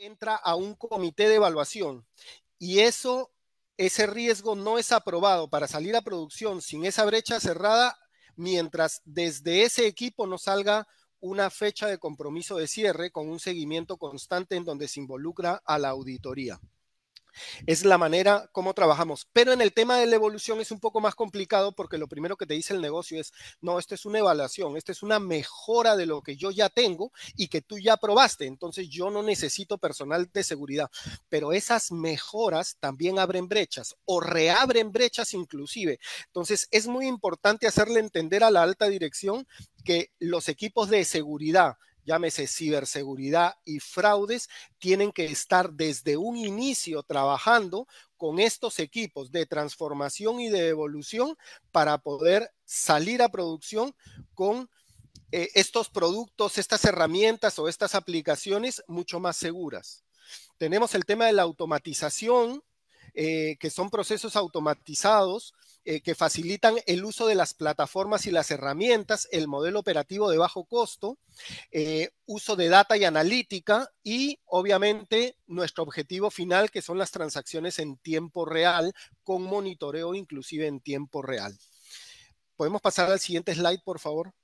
entra a un comité de evaluación y eso, ese riesgo no es aprobado para salir a producción sin esa brecha cerrada mientras desde ese equipo no salga una fecha de compromiso de cierre con un seguimiento constante en donde se involucra a la auditoría. Es la manera como trabajamos. Pero en el tema de la evolución es un poco más complicado porque lo primero que te dice el negocio es, no, esto es una evaluación, esta es una mejora de lo que yo ya tengo y que tú ya probaste. Entonces yo no necesito personal de seguridad. Pero esas mejoras también abren brechas o reabren brechas inclusive. Entonces es muy importante hacerle entender a la alta dirección que los equipos de seguridad, llámese ciberseguridad y fraudes, tienen que estar desde un inicio trabajando con estos equipos de transformación y de evolución para poder salir a producción con eh, estos productos, estas herramientas o estas aplicaciones mucho más seguras. Tenemos el tema de la automatización, eh, que son procesos automatizados eh, que facilitan el uso de las plataformas y las herramientas, el modelo operativo de bajo costo, eh, uso de data y analítica y obviamente nuestro objetivo final que son las transacciones en tiempo real con monitoreo inclusive en tiempo real. ¿Podemos pasar al siguiente slide, por favor?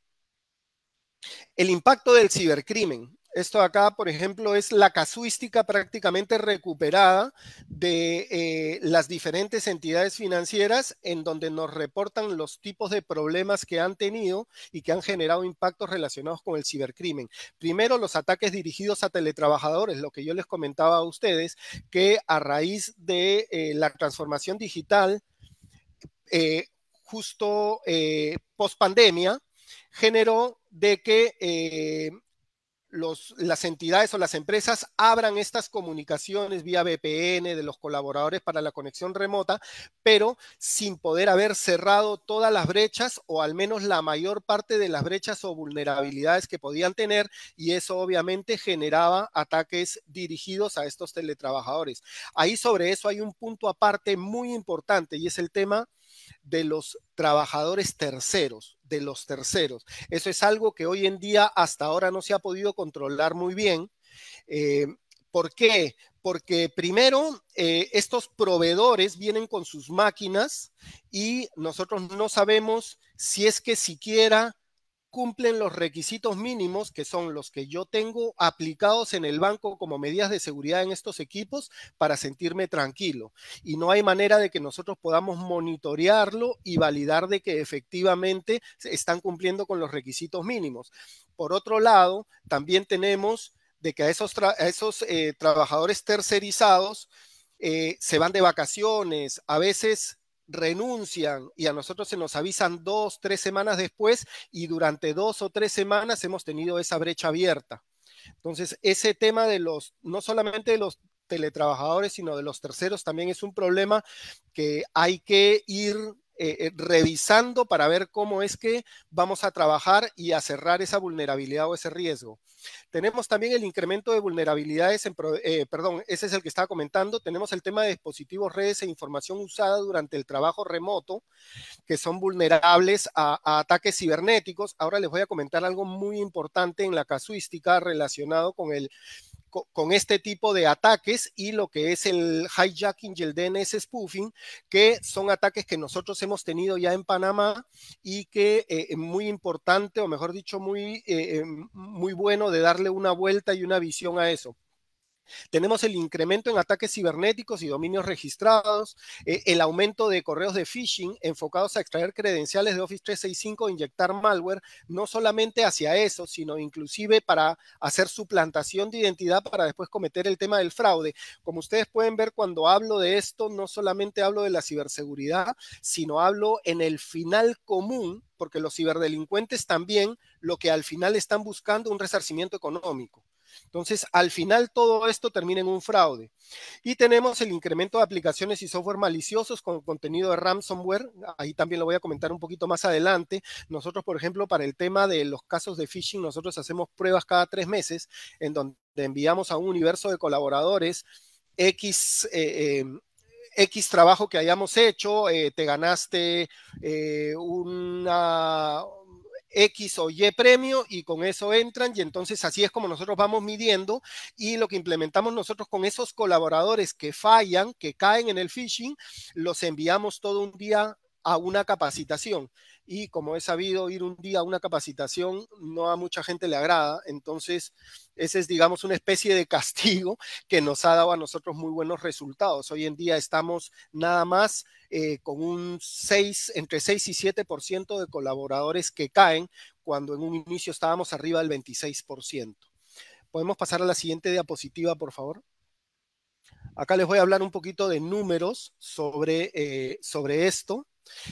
El impacto del cibercrimen. Esto acá, por ejemplo, es la casuística prácticamente recuperada de eh, las diferentes entidades financieras en donde nos reportan los tipos de problemas que han tenido y que han generado impactos relacionados con el cibercrimen. Primero, los ataques dirigidos a teletrabajadores, lo que yo les comentaba a ustedes, que a raíz de eh, la transformación digital, eh, justo post pandemia, generó de que las entidades o las empresas abran estas comunicaciones vía VPN de los colaboradores para la conexión remota, pero sin poder haber cerrado todas las brechas o al menos la mayor parte de las brechas o vulnerabilidades que podían tener y eso obviamente generaba ataques dirigidos a estos teletrabajadores. Ahí sobre eso hay un punto aparte muy importante y es el tema de los trabajadores terceros, de los terceros. Eso es algo que hoy en día hasta ahora no se ha podido controlar muy bien. Eh, ¿Por qué? Porque primero, eh, estos proveedores vienen con sus máquinas y nosotros no sabemos si es que siquiera cumplen los requisitos mínimos, que son los que yo tengo aplicados en el banco como medidas de seguridad en estos equipos para sentirme tranquilo. Y no hay manera de que nosotros podamos monitorearlo y validar de que efectivamente están cumpliendo con los requisitos mínimos. Por otro lado, también tenemos de que a esos, esos eh, trabajadores tercerizados eh, se van de vacaciones, a veces renuncian y a nosotros se nos avisan dos, tres semanas después y durante dos o tres semanas hemos tenido esa brecha abierta. Entonces, ese tema de los, no solamente de los teletrabajadores, sino de los terceros también es un problema que hay que ir eh, eh, revisando para ver cómo es que vamos a trabajar y a cerrar esa vulnerabilidad o ese riesgo. Tenemos también el incremento de vulnerabilidades, en eh, perdón, ese es el que estaba comentando. Tenemos el tema de dispositivos, redes e información usada durante el trabajo remoto, que son vulnerables a ataques cibernéticos. Ahora les voy a comentar algo muy importante en la casuística relacionado con el con este tipo de ataques y lo que es el hijacking y el DNS spoofing, que son ataques que nosotros hemos tenido ya en Panamá y que es eh, eh, muy importante, o mejor dicho, muy, eh, muy bueno de darle una vuelta y una visión a eso. Tenemos el incremento en ataques cibernéticos y dominios registrados, eh, el aumento de correos de phishing enfocados a extraer credenciales de Office 365 inyectar malware, no solamente hacia eso, sino inclusive para hacer suplantación de identidad para después cometer el tema del fraude. Como ustedes pueden ver, cuando hablo de esto, no solamente hablo de la ciberseguridad, sino hablo en el final común porque los ciberdelincuentes también lo que al final están buscando es un resarcimiento económico. Entonces, al final todo esto termina en un fraude. Y tenemos el incremento de aplicaciones y software maliciosos con contenido de ransomware. Ahí también lo voy a comentar un poquito más adelante. Nosotros, por ejemplo, para el tema de los casos de phishing, nosotros hacemos pruebas cada tres meses en donde enviamos a un universo de colaboradores X... Eh, eh, X trabajo que hayamos hecho, eh, te ganaste una, X o Y premio y con eso entran y entonces así es como nosotros vamos midiendo y lo que implementamos nosotros con esos colaboradores que fallan, que caen en el phishing, los enviamos todo un día a una capacitación y como he sabido, ir un día a una capacitación no a mucha gente le agrada, entonces ese es, digamos, una especie de castigo que nos ha dado a nosotros muy buenos resultados. Hoy en día estamos nada más eh, con un 6, entre 6 y 7% de colaboradores que caen, cuando en un inicio estábamos arriba del 26%. ¿Podemos pasar a la siguiente diapositiva, por favor? Acá les voy a hablar un poquito de números sobre, eh, sobre esto.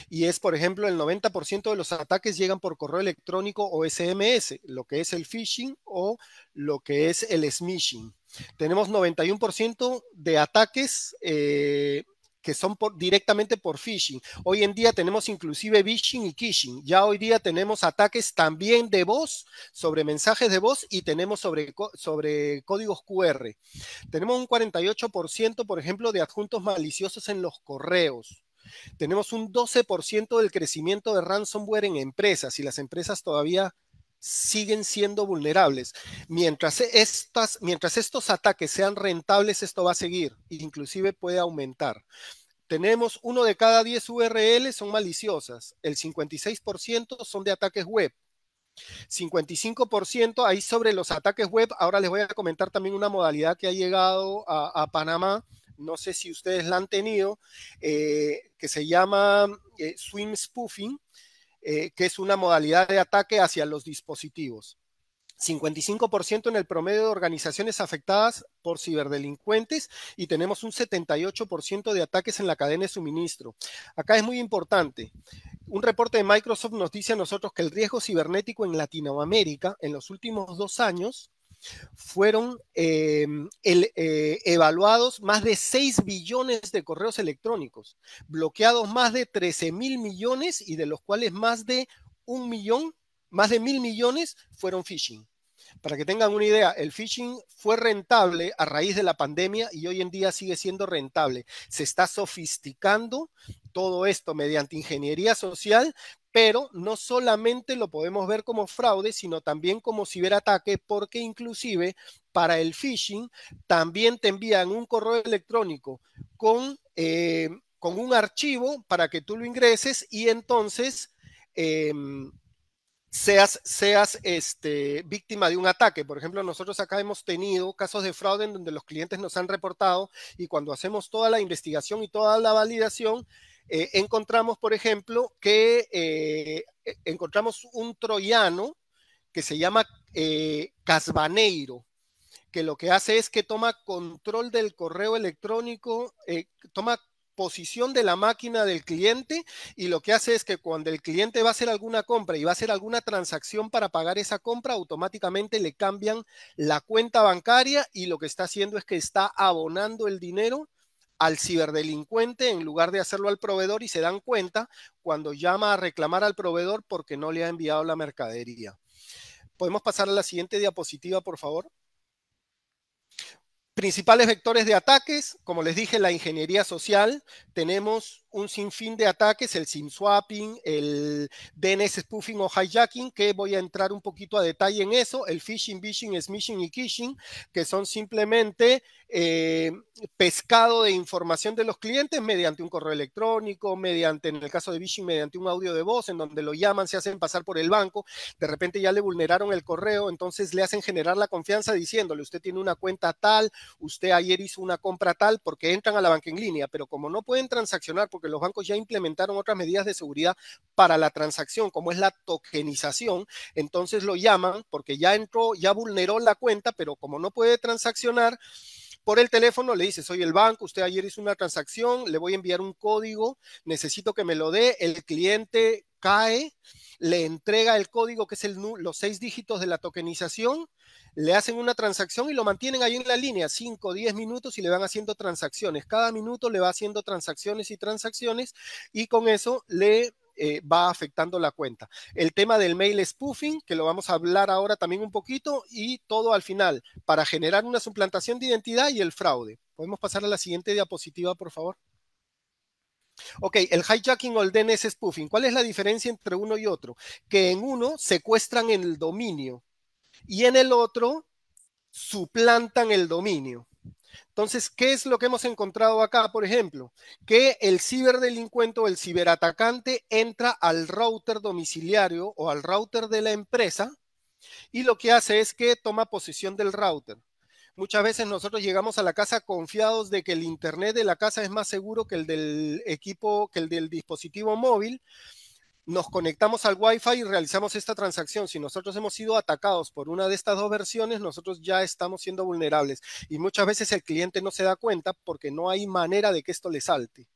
Y es, por ejemplo, el 90% de los ataques llegan por correo electrónico o SMS, lo que es el phishing o lo que es el smishing. Tenemos 91% de ataques eh, que son directamente por phishing. Hoy en día tenemos inclusive phishing y kishing. Ya hoy día tenemos ataques también de voz, sobre mensajes de voz y tenemos sobre, sobre códigos QR. Tenemos un 48%, por ejemplo, de adjuntos maliciosos en los correos tenemos un 12% del crecimiento de ransomware en empresas y las empresas todavía siguen siendo vulnerables. Mientras, estas, mientras estos ataques sean rentables, esto va a seguir, inclusive puede aumentar. Tenemos uno de cada 10 URL son maliciosas, el 56% son de ataques web. 55% ahí sobre los ataques web. Ahora les voy a comentar también una modalidad que ha llegado a Panamá, no sé si ustedes la han tenido, eh, que se llama eh, swim spoofing, eh, que es una modalidad de ataque hacia los dispositivos. 55% en el promedio de organizaciones afectadas por ciberdelincuentes y tenemos un 78% de ataques en la cadena de suministro. Acá es muy importante. Un reporte de Microsoft nos dice a nosotros que el riesgo cibernético en Latinoamérica en los últimos dos años fueron eh, eh, evaluados más de 6 billones de correos electrónicos, bloqueados más de 13 mil millones y de los cuales más de un millón, más de mil millones fueron phishing. Para que tengan una idea, el phishing fue rentable a raíz de la pandemia y hoy en día sigue siendo rentable. Se está sofisticando todo esto mediante ingeniería social pero no solamente lo podemos ver como fraude, sino también como ciberataque, porque inclusive para el phishing también te envían un correo electrónico con, eh, con un archivo para que tú lo ingreses y entonces em, seas, seas este, víctima de un ataque. Por ejemplo, nosotros acá hemos tenido casos de fraude en donde los clientes nos han reportado y cuando hacemos toda la investigación y toda la validación, eh, encontramos, por ejemplo, que eh, e, encontramos un troyano que se llama eh, Casbaneiro, que lo que hace es que toma control del correo electrónico, toma posición de la máquina del cliente y lo que hace es que cuando el cliente va a hacer alguna compra y va a hacer alguna transacción para pagar esa compra, automáticamente le cambian la cuenta bancaria y lo que está haciendo es que está abonando el dinero al ciberdelincuente en lugar de hacerlo al proveedor y se dan cuenta cuando llama a reclamar al proveedor porque no le ha enviado la mercadería. ¿Podemos pasar a la siguiente diapositiva, por favor? Principales vectores de ataques, como les dije, la ingeniería social. Tenemos un sinfín de ataques, el SIM swapping, el DNS spoofing o hijacking, que voy a entrar un poquito a detalle en eso, el phishing, phishing, smishing y kishing, que son simplemente eh, pescado de información de los clientes mediante un correo electrónico, mediante, en el caso de phishing, mediante un audio de voz, en donde lo llaman, se hacen pasar por el banco, de repente ya le vulneraron el correo, entonces le hacen generar la confianza diciéndole, usted tiene una cuenta tal, usted ayer hizo una compra tal, porque entran a la banca en línea, pero como no pueden transaccionar porque los bancos ya implementaron otras medidas de seguridad para la transacción, como es la tokenización, entonces lo llaman porque ya entró, ya vulneró la cuenta, pero como no puede transaccionar, por el teléfono, le dice, soy el banco, usted ayer hizo una transacción, le voy a enviar un código, necesito que me lo dé, el cliente cae, le entrega el código que es el, los seis dígitos de la tokenización, le hacen una transacción y lo mantienen ahí en la línea, 5, diez minutos y le van haciendo transacciones. Cada minuto le va haciendo transacciones y transacciones y con eso le eh, va afectando la cuenta. El tema del mail spoofing, que lo vamos a hablar ahora también un poquito, y todo al final, para generar una suplantación de identidad y el fraude. ¿Podemos pasar a la siguiente diapositiva, por favor? Ok, el hijacking o el DNS spoofing. ¿Cuál es la diferencia entre uno y otro? Que en uno secuestran el dominio y en el otro suplantan el dominio. Entonces, ¿qué es lo que hemos encontrado acá, por ejemplo? Que el ciberdelincuente o el ciberatacante entra al router domiciliario o al router de la empresa y lo que hace es que toma posesión del router. Muchas veces nosotros llegamos a la casa confiados de que el internet de la casa es más seguro que el del equipo, que el del dispositivo móvil nos conectamos al Wi-Fi y realizamos esta transacción. Si nosotros hemos sido atacados por una de estas dos versiones, nosotros ya estamos siendo vulnerables. Y muchas veces el cliente no se da cuenta porque no hay manera de que esto le salte.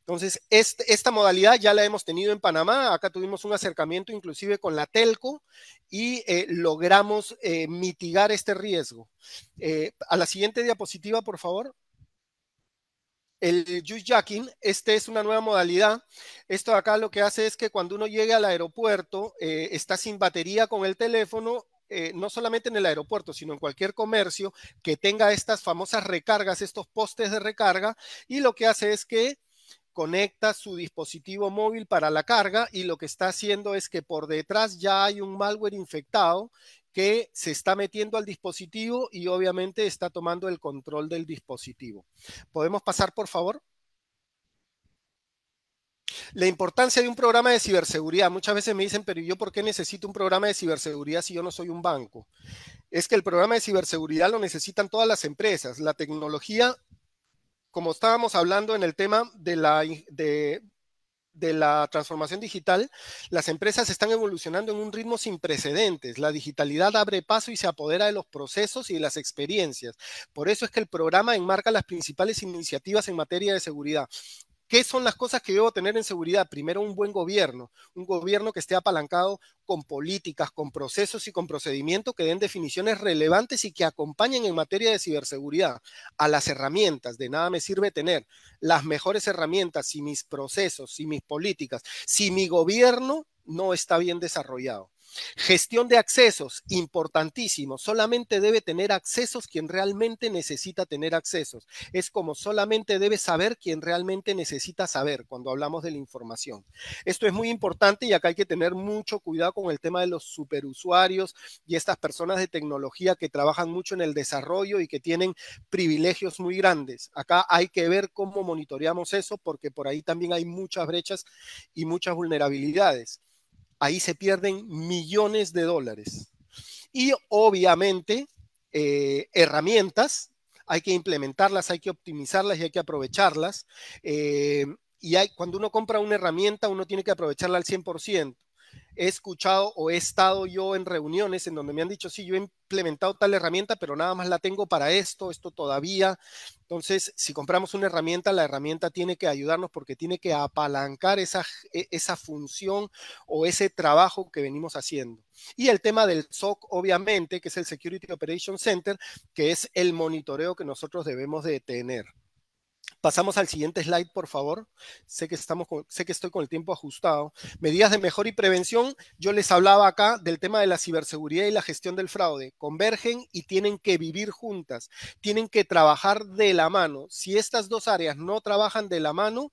Entonces, este, esta modalidad ya la hemos tenido en Panamá. Acá tuvimos un acercamiento inclusive con la Telco y eh, logramos eh, mitigar este riesgo. Eh, a la siguiente diapositiva, por favor el juice jacking, este es una nueva modalidad. Esto acá lo que hace es que cuando uno llegue al aeropuerto, eh, está sin batería con el teléfono, eh, no solamente en el aeropuerto, sino en cualquier comercio que tenga estas famosas recargas, estos postes de recarga, y lo que hace es que conecta su dispositivo móvil para la carga y lo que está haciendo es que por detrás ya hay un malware infectado que se está metiendo al dispositivo y obviamente está tomando el control del dispositivo. ¿Podemos pasar, por favor? La importancia de un programa de ciberseguridad. Muchas veces me dicen, pero ¿y yo por qué necesito un programa de ciberseguridad si yo no soy un banco? Es que el programa de ciberseguridad lo necesitan todas las empresas. La tecnología, como estábamos hablando en el tema de la, de, de la transformación digital, las empresas están evolucionando en un ritmo sin precedentes. La digitalidad abre paso y se apodera de los procesos y de las experiencias. Por eso es que el programa enmarca las principales iniciativas en materia de seguridad. ¿Qué son las cosas que debo tener en seguridad? Primero, un buen gobierno, un gobierno que esté apalancado con políticas, con procesos y con procedimientos que den definiciones relevantes y que acompañen en materia de ciberseguridad a las herramientas. De nada me sirve tener las mejores herramientas si mis procesos, y mis políticas, si mi gobierno no está bien desarrollado. Gestión de accesos, importantísimo. Solamente debe tener accesos quien realmente necesita tener accesos. Es como solamente debe saber quien realmente necesita saber cuando hablamos de la información. Esto es muy importante y acá hay que tener mucho cuidado con el tema de los superusuarios y estas personas de tecnología que trabajan mucho en el desarrollo y que tienen privilegios muy grandes. Acá hay que ver cómo monitoreamos eso porque por ahí también hay muchas brechas y muchas vulnerabilidades ahí se pierden millones de dólares. Y obviamente, eh, herramientas, hay que implementarlas, hay que optimizarlas y hay que aprovecharlas. Eh, y hay, cuando uno compra una herramienta, uno tiene que aprovecharla al 100% he escuchado o he estado yo en reuniones en donde me han dicho, sí, yo he implementado tal herramienta, pero nada más la tengo para esto, esto todavía. Entonces, si compramos una herramienta, la herramienta tiene que ayudarnos porque tiene que apalancar esa, e, esa función o ese trabajo que venimos haciendo. Y el tema del SOC, obviamente, que es el Security Operation Center, que es el monitoreo que nosotros debemos de tener. Pasamos al siguiente slide, por favor. Sé que, estamos sé que estoy con el tiempo ajustado. Medidas de mejor y prevención. Yo les hablaba acá del tema de la ciberseguridad y la gestión del fraude. Convergen y tienen que vivir juntas. Tienen que trabajar de la mano. Si estas dos áreas no trabajan de la mano,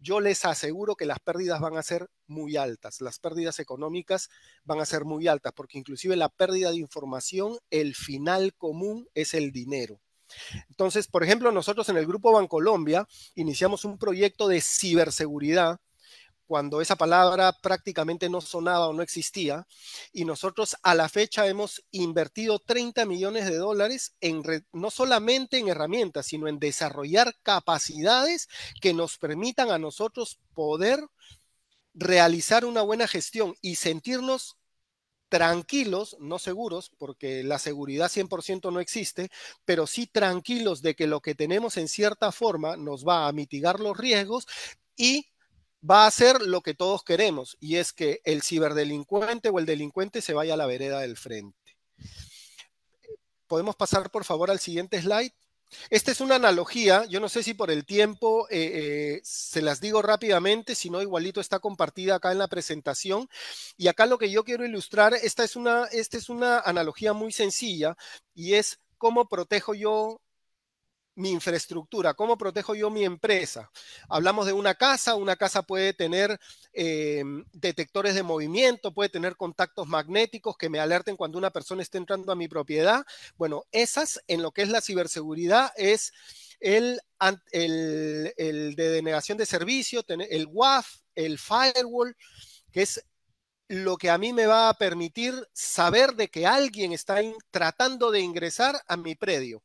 yo les aseguro que las pérdidas van a ser muy altas, las pérdidas económicas van a ser muy altas, porque inclusive la pérdida de información, el final común es el dinero. Entonces, por ejemplo, nosotros en el Grupo Bancolombia iniciamos un proyecto de ciberseguridad cuando esa palabra prácticamente no sonaba o no existía, y nosotros a la fecha hemos invertido 30 millones de dólares en no solamente en herramientas, sino en desarrollar capacidades que nos permitan a nosotros poder realizar una buena gestión y sentirnos tranquilos, no seguros, porque la seguridad 100% no existe, pero sí tranquilos de que lo que tenemos en cierta forma nos va a mitigar los riesgos y va a hacer lo que todos queremos, y es que el ciberdelincuente o el delincuente se vaya a la vereda del frente. ¿Podemos pasar por favor al siguiente slide? Esta es una analogía, yo no sé si por el tiempo eh, eh, se las digo rápidamente, si no igualito está compartida acá en la presentación. Y acá lo que yo quiero ilustrar, esta es una, esta es una analogía muy sencilla y es cómo protejo yo mi infraestructura? ¿Cómo protejo yo mi empresa? Hablamos de una casa, una casa puede tener em, detectores de movimiento, puede tener contactos magnéticos que me alerten cuando una persona esté entrando a mi propiedad. Bueno, esas en lo que es la ciberseguridad es el, el, de denegación de servicio, el WAF, el firewall, que es lo que a mí me va a permitir saber de que alguien está tratando de ingresar a mi predio.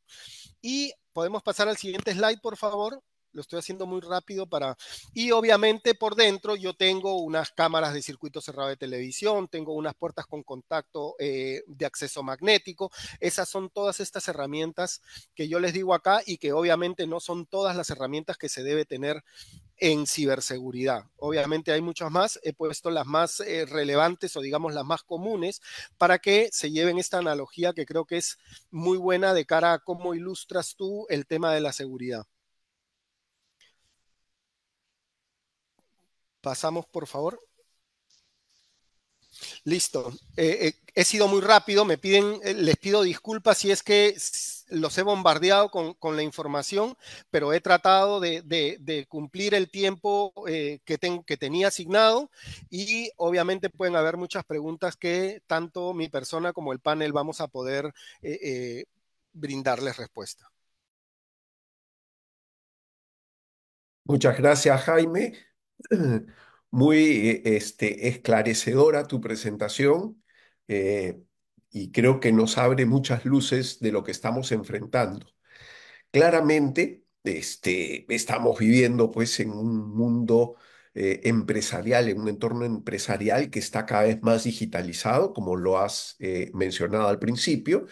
Y podemos pasar al siguiente slide, por favor. Lo estoy haciendo muy rápido para... Y obviamente por dentro yo tengo unas cámaras de circuito cerrado de televisión, tengo unas puertas con contacto eh, de acceso magnético. Esas son todas estas herramientas que yo les digo acá y que obviamente no son todas las herramientas que se debe tener en ciberseguridad. Obviamente hay muchas más, he puesto las más eh, relevantes o digamos las más comunes para que se lleven esta analogía que creo que es muy buena de cara a cómo ilustras tú el tema de la seguridad. Pasamos, por favor. Listo. Eh, eh, he sido muy rápido. Me piden, les pido disculpas si es que los he bombardeado con, la información, pero he tratado de, cumplir el tiempo eh, que, tengo que tenía asignado y obviamente pueden haber muchas preguntas que tanto mi persona como el panel vamos a poder eh, eh, brindarles respuesta. Muchas gracias, Jaime. Muy este, esclarecedora tu presentación y creo que nos abre muchas luces de lo que estamos enfrentando. Claramente, este, estamos viviendo pues en un mundo eh, empresarial, en un entorno empresarial que está cada vez más digitalizado, como lo has eh, mencionado al principio,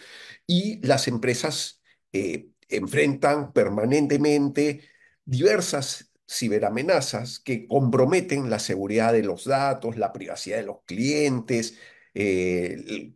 y las empresas eh, enfrentan permanentemente diversas ciberamenazas que comprometen la seguridad de los datos, la privacidad de los clientes, eh,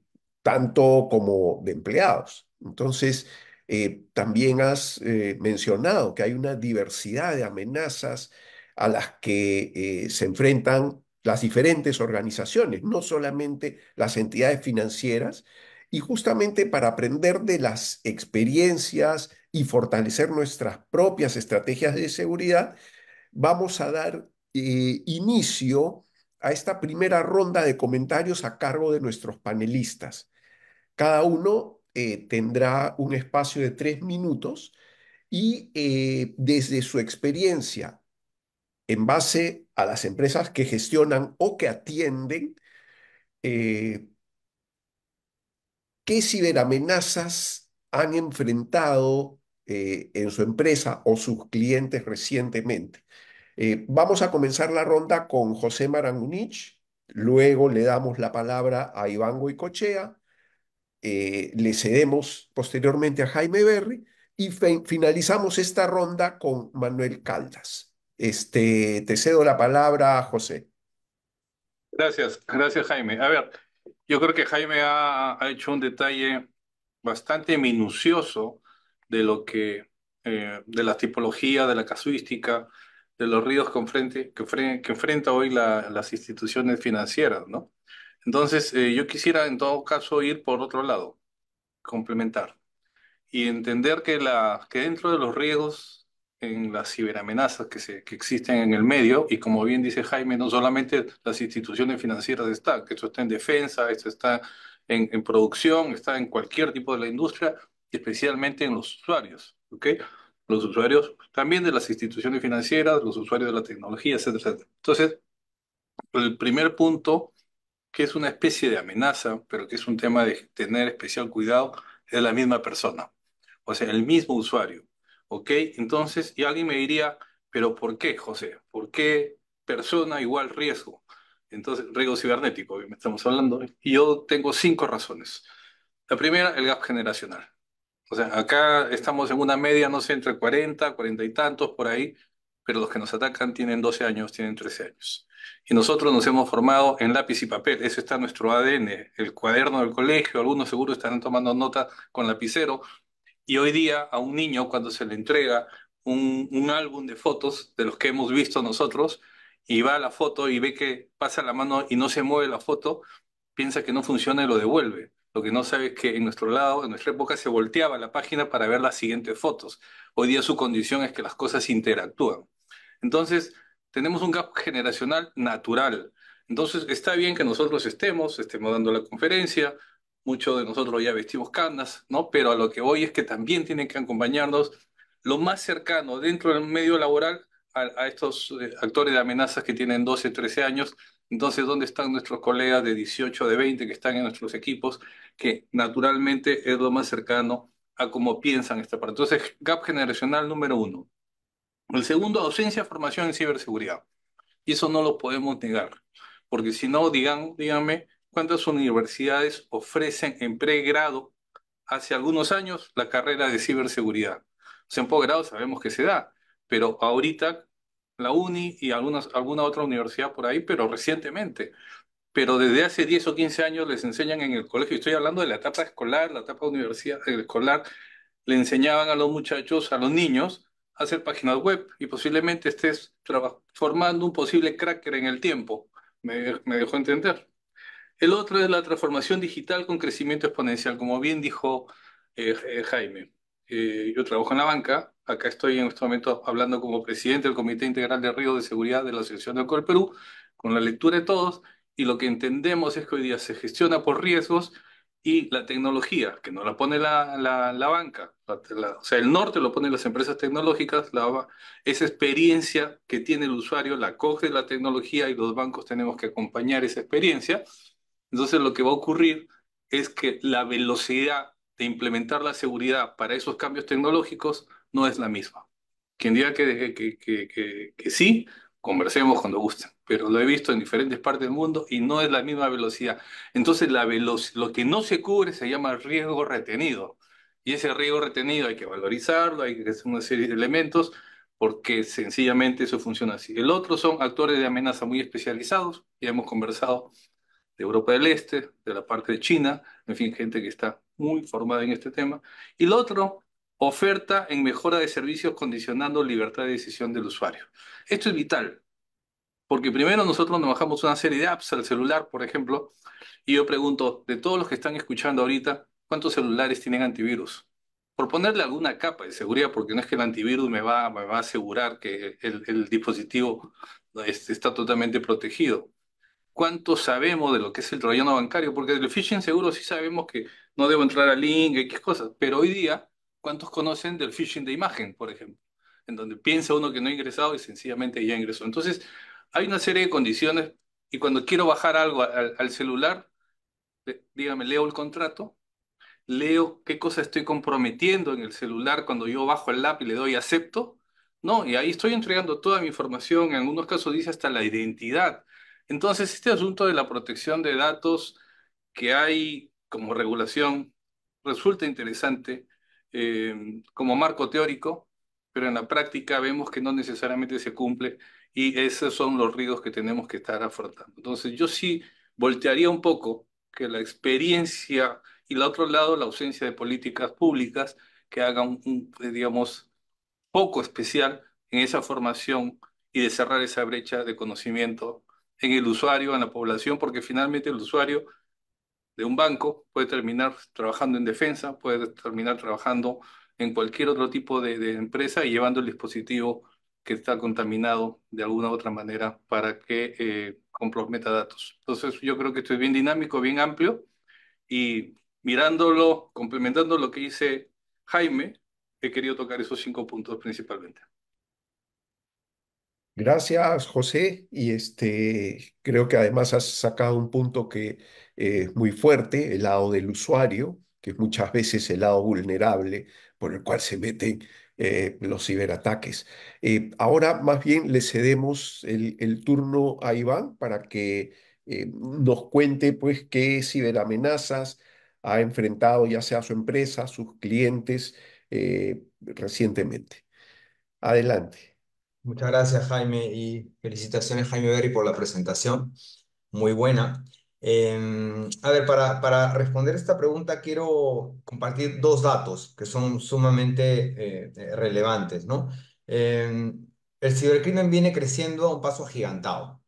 tanto como de empleados. Entonces, eh, también has eh, mencionado que hay una diversidad de amenazas a las que eh, se enfrentan las diferentes organizaciones, no solamente las entidades financieras, y justamente para aprender de las experiencias y fortalecer nuestras propias estrategias de seguridad, vamos a dar inicio a esta primera ronda de comentarios a cargo de nuestros panelistas. Cada uno eh, tendrá un espacio de tres minutos y eh, desde su experiencia, en base a las empresas que gestionan o que atienden, eh, ¿qué ciberamenazas han enfrentado en su empresa o sus clientes recientemente? vamos a comenzar la ronda con José Marangunich, luego le damos la palabra a Iván Goicochea eh, le cedemos posteriormente a Jaime Berry y finalizamos esta ronda con Manuel Caldas. Este, te cedo la palabra, José. Gracias, gracias Jaime. A ver, yo creo que Jaime ha, hecho un detalle bastante minucioso de lo que, eh, de la tipología, de la casuística, de los ríos que, enfrentan que, enfrenta hoy las instituciones financieras, ¿no? Entonces, eh, yo quisiera en todo caso ir por otro lado, complementar y entender que, la, que dentro de los riesgos en las ciberamenazas que, se, que existen en el medio, y como bien dice Jaime, no solamente las instituciones financieras están, que esto está en defensa, esto está en, en producción, está en cualquier tipo de la industria, especialmente en los usuarios, ¿ok? Los usuarios también de las instituciones financieras, los usuarios de la tecnología, etcétera, etcétera. Entonces, el primer punto que es una especie de amenaza, pero que es un tema de tener especial cuidado, es la misma persona, o sea, el mismo usuario. ¿Ok? Entonces, y alguien me diría, pero ¿por qué, José? ¿Por qué persona igual riesgo? Entonces, riesgo cibernético, estamos hablando. Y yo tengo cinco razones. La primera, el gap generacional. O sea, acá estamos en una media, no sé, entre 40, 40 y tantos por ahí, pero los que nos atacan tienen 12 años, tienen 13 años. Y nosotros nos hemos formado en lápiz y papel, eso está en nuestro ADN, el cuaderno del colegio, algunos seguro estarán tomando nota con lapicero. Y hoy día a un niño cuando se le entrega un, un álbum de fotos de los que hemos visto nosotros, y va a la foto y ve que pasa la mano y no se mueve la foto, piensa que no funciona y lo devuelve. Lo que no sabe es que en nuestro lado, en nuestra época, se volteaba la página para ver las siguientes fotos. Hoy día su condición es que las cosas interactúan. Entonces, tenemos un gap generacional natural. Entonces, está bien que nosotros estemos, estemos dando la conferencia, muchos de nosotros ya vestimos canas, ¿no? Pero a lo que voy es que también tienen que acompañarnos lo más cercano dentro del medio laboral a, estos eh, actores de amenazas que tienen 12, 13 años. Entonces, ¿dónde están nuestros colegas de 18, de 20 que están en nuestros equipos? Que naturalmente es lo más cercano a cómo piensan esta parte. Entonces, gap generacional número uno. El segundo, ausencia de formación en ciberseguridad. Y eso no lo podemos negar, porque si no, digan, díganme cuántas universidades ofrecen en pregrado hace algunos años la carrera de ciberseguridad. O sea, en posgrado sabemos que se da, pero ahorita la UNI y algunas, alguna otra universidad por ahí, pero recientemente. Pero desde hace 10 o 15 años les enseñan en el colegio, estoy hablando de la etapa escolar, la etapa universidad, eh, escolar, le enseñaban a los muchachos, a los niños, hacer páginas web y posiblemente estés formando un posible cracker en el tiempo. Me, dejó entender. El otro es la transformación digital con crecimiento exponencial, como bien dijo eh, eh, Jaime. Eh, yo trabajo en la banca, acá estoy en este momento hablando como presidente del Comité Integral de Río de Seguridad de la Asociación de Corperú Perú, con la lectura de todos, y lo que entendemos es que hoy día se gestiona por riesgos y la tecnología, que no la pone la, la, banca, o sea, el norte lo ponen las empresas tecnológicas, esa experiencia que tiene el usuario la coge la tecnología y los bancos tenemos que acompañar esa experiencia. Entonces lo que va a ocurrir es que la velocidad de implementar la seguridad para esos cambios tecnológicos no es la misma. Quien diga que, que, que, que sí, conversemos cuando gusten, pero lo he visto en diferentes partes del mundo y no es la misma velocidad. Entonces, la velocidad lo que no se cubre se llama riesgo retenido. Y ese riesgo retenido hay que valorizarlo, hay que hacer una serie de elementos, porque sencillamente eso funciona así. El otro son actores de amenaza muy especializados, ya hemos conversado de Europa del Este, de la parte de China, en fin, gente que está muy formada en este tema. Y el otro Oferta en mejora de servicios condicionando libertad de decisión del usuario. Esto es vital, porque primero nosotros nos bajamos una serie de apps al celular, por ejemplo, y yo pregunto, de todos los que están escuchando ahorita, ¿cuántos celulares tienen antivirus? Por ponerle alguna capa de seguridad, porque no es que el antivirus me va, me va a asegurar que el, dispositivo está totalmente protegido. ¿Cuánto sabemos de lo que es el troyano bancario? Porque del phishing seguro sí sabemos que no debo entrar al link, qué cosas, pero hoy día ¿Cuántos conocen del phishing de imagen, por ejemplo? En donde piensa uno que no ha ingresado y sencillamente ya ingresó. Entonces, hay una serie de condiciones y cuando quiero bajar algo al, al celular, dígame, leo el contrato, leo qué cosa estoy comprometiendo en el celular cuando yo bajo el app y le doy acepto. No, y ahí estoy entregando toda mi información, en algunos casos dice hasta la identidad. Entonces, este asunto de la protección de datos que hay como regulación resulta interesante Em, como marco teórico, pero en la práctica vemos que no necesariamente se cumple y esos son los riesgos que tenemos que estar afrontando. Entonces yo sí voltearía un poco que la experiencia y el otro lado la ausencia de políticas públicas que hagan un, digamos, poco especial en esa formación y de cerrar esa brecha de conocimiento en el usuario, en la población, porque finalmente el usuario de un banco, puede terminar trabajando en defensa, puede terminar trabajando en cualquier otro tipo de, empresa y llevando el dispositivo que está contaminado de alguna u otra manera para que eh, comprometa datos. Entonces yo creo que esto es bien dinámico, bien amplio y mirándolo, complementando lo que dice Jaime, he querido tocar esos cinco puntos principalmente. Gracias, José. Y este, creo que además has sacado un punto que es eh, muy fuerte, el lado del usuario, que es muchas veces el lado vulnerable por el cual se meten eh, los ciberataques. Eh, ahora más bien le cedemos el, turno a Iván para que nos cuente pues qué ciberamenazas ha enfrentado ya sea su empresa, sus clientes recientemente. Adelante. Muchas gracias, Jaime, y felicitaciones, Jaime Berry, por la presentación. Muy buena. Em, a ver, para, para, responder esta pregunta quiero compartir dos datos que son sumamente eh, eh, relevantes, ¿no? Em, el cibercrimen viene creciendo a un paso agigantado.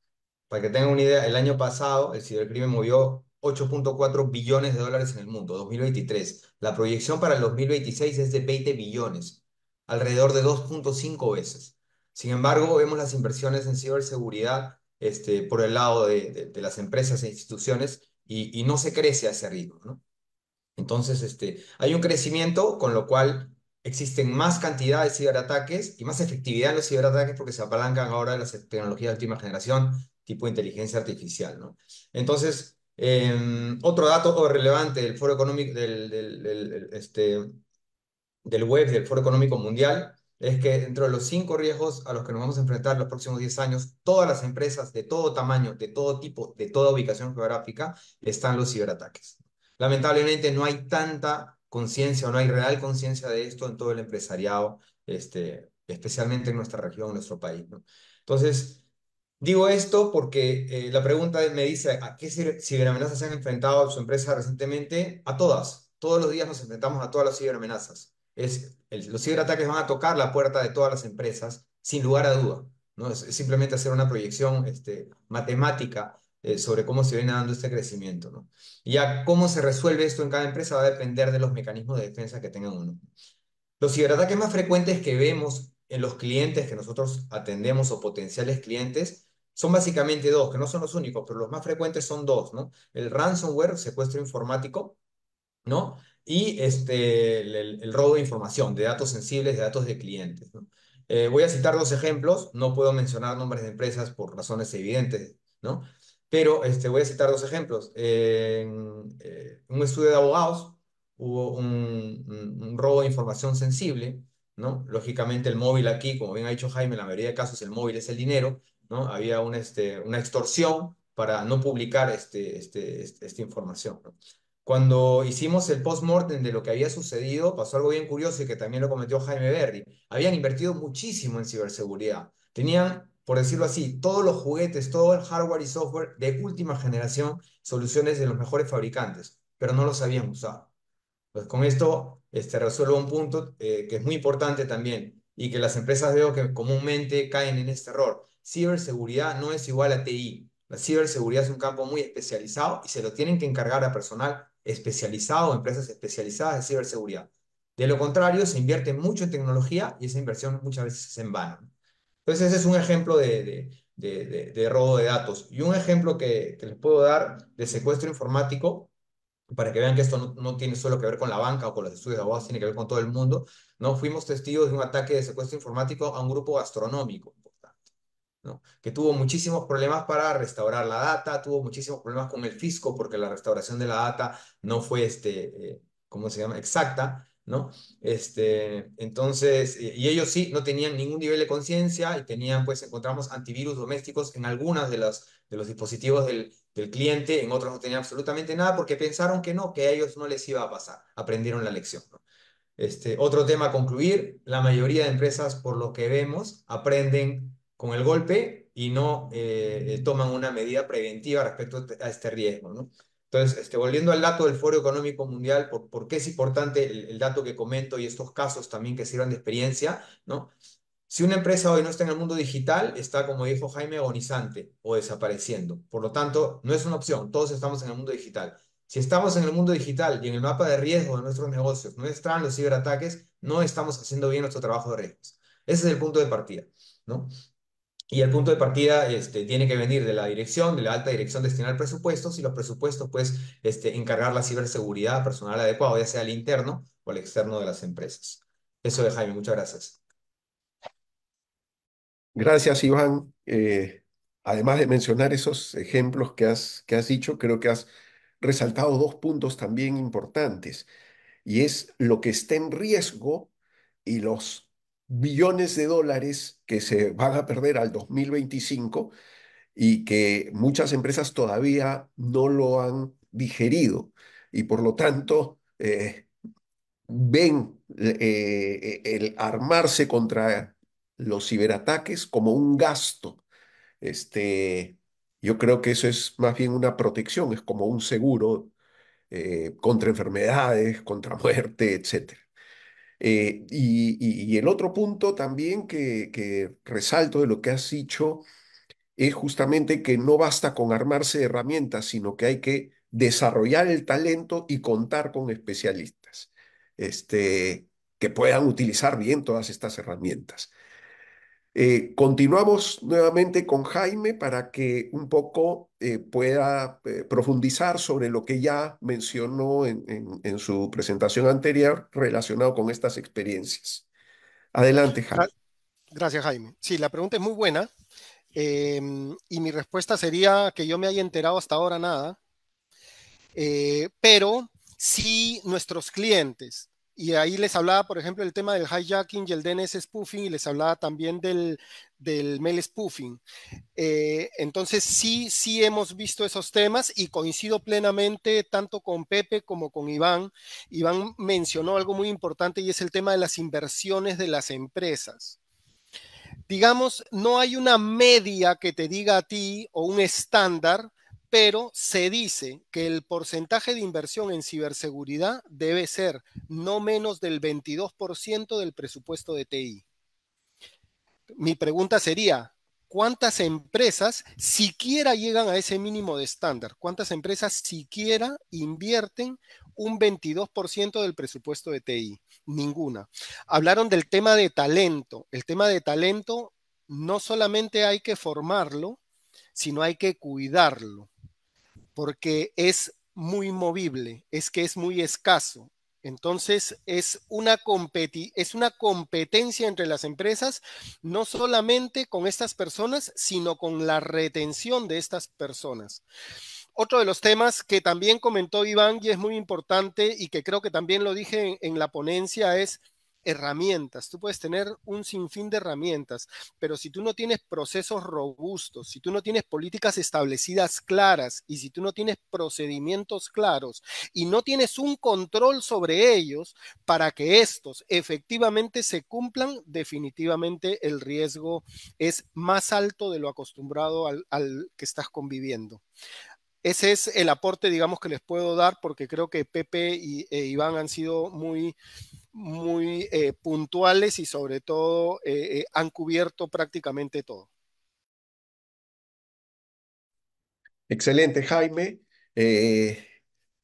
Para que tengan una idea, el año pasado el cibercrimen movió 8.4 billones de dólares en el mundo, 2023. La proyección para el 2026 es de 20 billones, alrededor de 2.5 veces. Sin embargo, vemos las inversiones en ciberseguridad este, por el lado de, las empresas e instituciones y, no se crece a ese ritmo. ¿no? Entonces, este, hay un crecimiento con lo cual existen más cantidad de ciberataques y más efectividad en los ciberataques porque se apalancan ahora las tecnologías de última generación tipo inteligencia artificial. ¿no? Entonces, em, otro dato relevante del Foro Económico, del, este, del web del Foro Económico Mundial es que dentro de los cinco riesgos a los que nos vamos a enfrentar los próximos 10 años, todas las empresas de todo tamaño, de todo tipo, de toda ubicación geográfica, están los ciberataques. Lamentablemente no hay tanta conciencia o no hay real conciencia de esto en todo el empresariado, este, especialmente en nuestra región, en nuestro país. Entonces, digo esto porque eh, la pregunta me dice, ¿a qué ciberamenazas se han enfrentado su empresa recientemente? A todas. Todos los días nos enfrentamos a todas las ciberamenazas. Es los ciberataques van a tocar la puerta de todas las empresas, sin lugar a duda. ¿no? Es, simplemente hacer una proyección este, matemática eh, sobre cómo se viene dando este crecimiento. ¿no? Y ya cómo se resuelve esto en cada empresa va a depender de los mecanismos de defensa que tengan uno. Los ciberataques más frecuentes que vemos en los clientes que nosotros atendemos o potenciales clientes son básicamente dos, que no son los únicos, pero los más frecuentes son dos, ¿no? El ransomware, secuestro informático, ¿no? y este, el, robo de información, de datos sensibles, de datos de clientes. Eh, voy a citar dos ejemplos, no puedo mencionar nombres de empresas por razones evidentes, ¿no? pero este, voy a citar dos ejemplos. en eh, un estudio de abogados hubo un, robo de información sensible, ¿no? lógicamente el móvil aquí, como bien ha dicho Jaime, en la mayoría de casos el móvil es el dinero, ¿no? había una, este, una extorsión para no publicar este, este, este esta información. ¿no? Cuando hicimos el post-mortem de lo que había sucedido, pasó algo bien curioso y que también lo cometió Jaime Berry. Habían invertido muchísimo en ciberseguridad. Tenían, por decirlo así, todos los juguetes, todo el hardware y software de última generación, soluciones de los mejores fabricantes, pero no los habían usado. Pues con esto este, resuelvo un punto eh, que es muy importante también y que las empresas veo que comúnmente caen en este error. Ciberseguridad no es igual a TI. La ciberseguridad es un campo muy especializado y se lo tienen que encargar a personal especializado, empresas especializadas de ciberseguridad. De lo contrario, se invierte mucho en tecnología y esa inversión muchas veces es en vano. Entonces, ese es un ejemplo de, de, de, de robo de datos. Y un ejemplo que, les puedo dar de secuestro informático, para que vean que esto no, tiene solo que ver con la banca o con los estudios de abogados, tiene que ver con todo el mundo. ¿no? Fuimos testigos de un ataque de secuestro informático a un grupo gastronómico que tuvo muchísimos problemas para restaurar la data, tuvo muchísimos problemas con el fisco porque la restauración de la data no fue, este, eh, se llama?, exacta, ¿no? Este, entonces, eh, y ellos sí no tenían ningún nivel de conciencia y tenían, pues, encontramos antivirus domésticos en algunas de de los dispositivos del, cliente, en otros no tenían absolutamente nada porque pensaron que no, que a ellos no les iba a pasar, aprendieron la lección, Este, otro tema a concluir, la mayoría de empresas, por lo que vemos, aprenden con el golpe y no eh, eh, toman una medida preventiva respecto a este, este riesgo. ¿no? Entonces, este, volviendo al dato del Foro Económico Mundial, por, qué es importante el, dato que comento y estos casos también que sirvan de experiencia, ¿no? Si una empresa hoy no está en el mundo digital, está, como dijo Jaime, agonizante o desapareciendo. Por lo tanto, no es una opción, todos estamos en el mundo digital. Si estamos en el mundo digital y en el mapa de riesgo de nuestros negocios no están los ciberataques, no estamos haciendo bien nuestro trabajo de riesgos. Ese es el punto de partida, ¿no? Y el punto de partida este, tiene que venir de la dirección, de la alta dirección, destinar presupuestos y los presupuestos, pues, este, encargar la ciberseguridad personal adecuado, ya sea al interno o al externo de las empresas. Eso de Jaime, muchas gracias. Gracias, Iván. Eh, además de mencionar esos ejemplos que has, que has dicho, creo que has resaltado dos puntos también importantes, y es lo que está en riesgo y los billones de dólares que se van a perder al 2025 y que muchas empresas todavía no lo han digerido y por lo tanto eh, ven eh, el armarse contra los ciberataques como un gasto. Este, yo creo que eso es más bien una protección, es como un seguro eh, contra enfermedades, contra muerte, etcétera. Eh, y, el otro punto también que, resalto de lo que has dicho es justamente que no basta con armarse de herramientas, sino que hay que desarrollar el talento y contar con especialistas este, que puedan utilizar bien todas estas herramientas. Eh, continuamos nuevamente con Jaime para que un poco eh, pueda eh, profundizar sobre lo que ya mencionó en, en, su presentación anterior relacionado con estas experiencias. Adelante, Jaime. Gracias, Jaime. Sí, la pregunta es muy buena em, y mi respuesta sería que yo me haya enterado hasta ahora nada, pero si nuestros clientes y ahí les hablaba, por ejemplo, el tema del hijacking y el DNS spoofing, y les hablaba también del, del mail spoofing. Eh, entonces, sí, sí hemos visto esos temas y coincido plenamente tanto con Pepe como con Iván. Iván mencionó algo muy importante y es el tema de las inversiones de las empresas. Digamos, no hay una media que te diga a ti o un estándar pero se dice que el porcentaje de inversión en ciberseguridad debe ser no menos del 22% del presupuesto de TI. Mi pregunta sería, ¿cuántas empresas siquiera llegan a ese mínimo de estándar? ¿Cuántas empresas siquiera invierten un 22% del presupuesto de TI? Ninguna. Hablaron del tema de talento. El tema de talento no solamente hay que formarlo, sino hay que cuidarlo porque es muy movible, es que es muy escaso. Entonces, es una, es una competencia entre las empresas, no solamente con estas personas, sino con la retención de estas personas. Otro de los temas que también comentó Iván y es muy importante y que creo que también lo dije en la ponencia es herramientas, tú puedes tener un sinfín de herramientas, pero si tú no tienes procesos robustos, si tú no tienes políticas establecidas claras y si tú no tienes procedimientos claros y no tienes un control sobre ellos para que estos efectivamente se cumplan, definitivamente el riesgo es más alto de lo acostumbrado al, que estás conviviendo. Ese es el aporte, digamos, que les puedo dar porque creo que Pepe y, e Iván han sido muy muy eh, puntuales y sobre todo eh, eh, han cubierto prácticamente todo. Excelente, Jaime.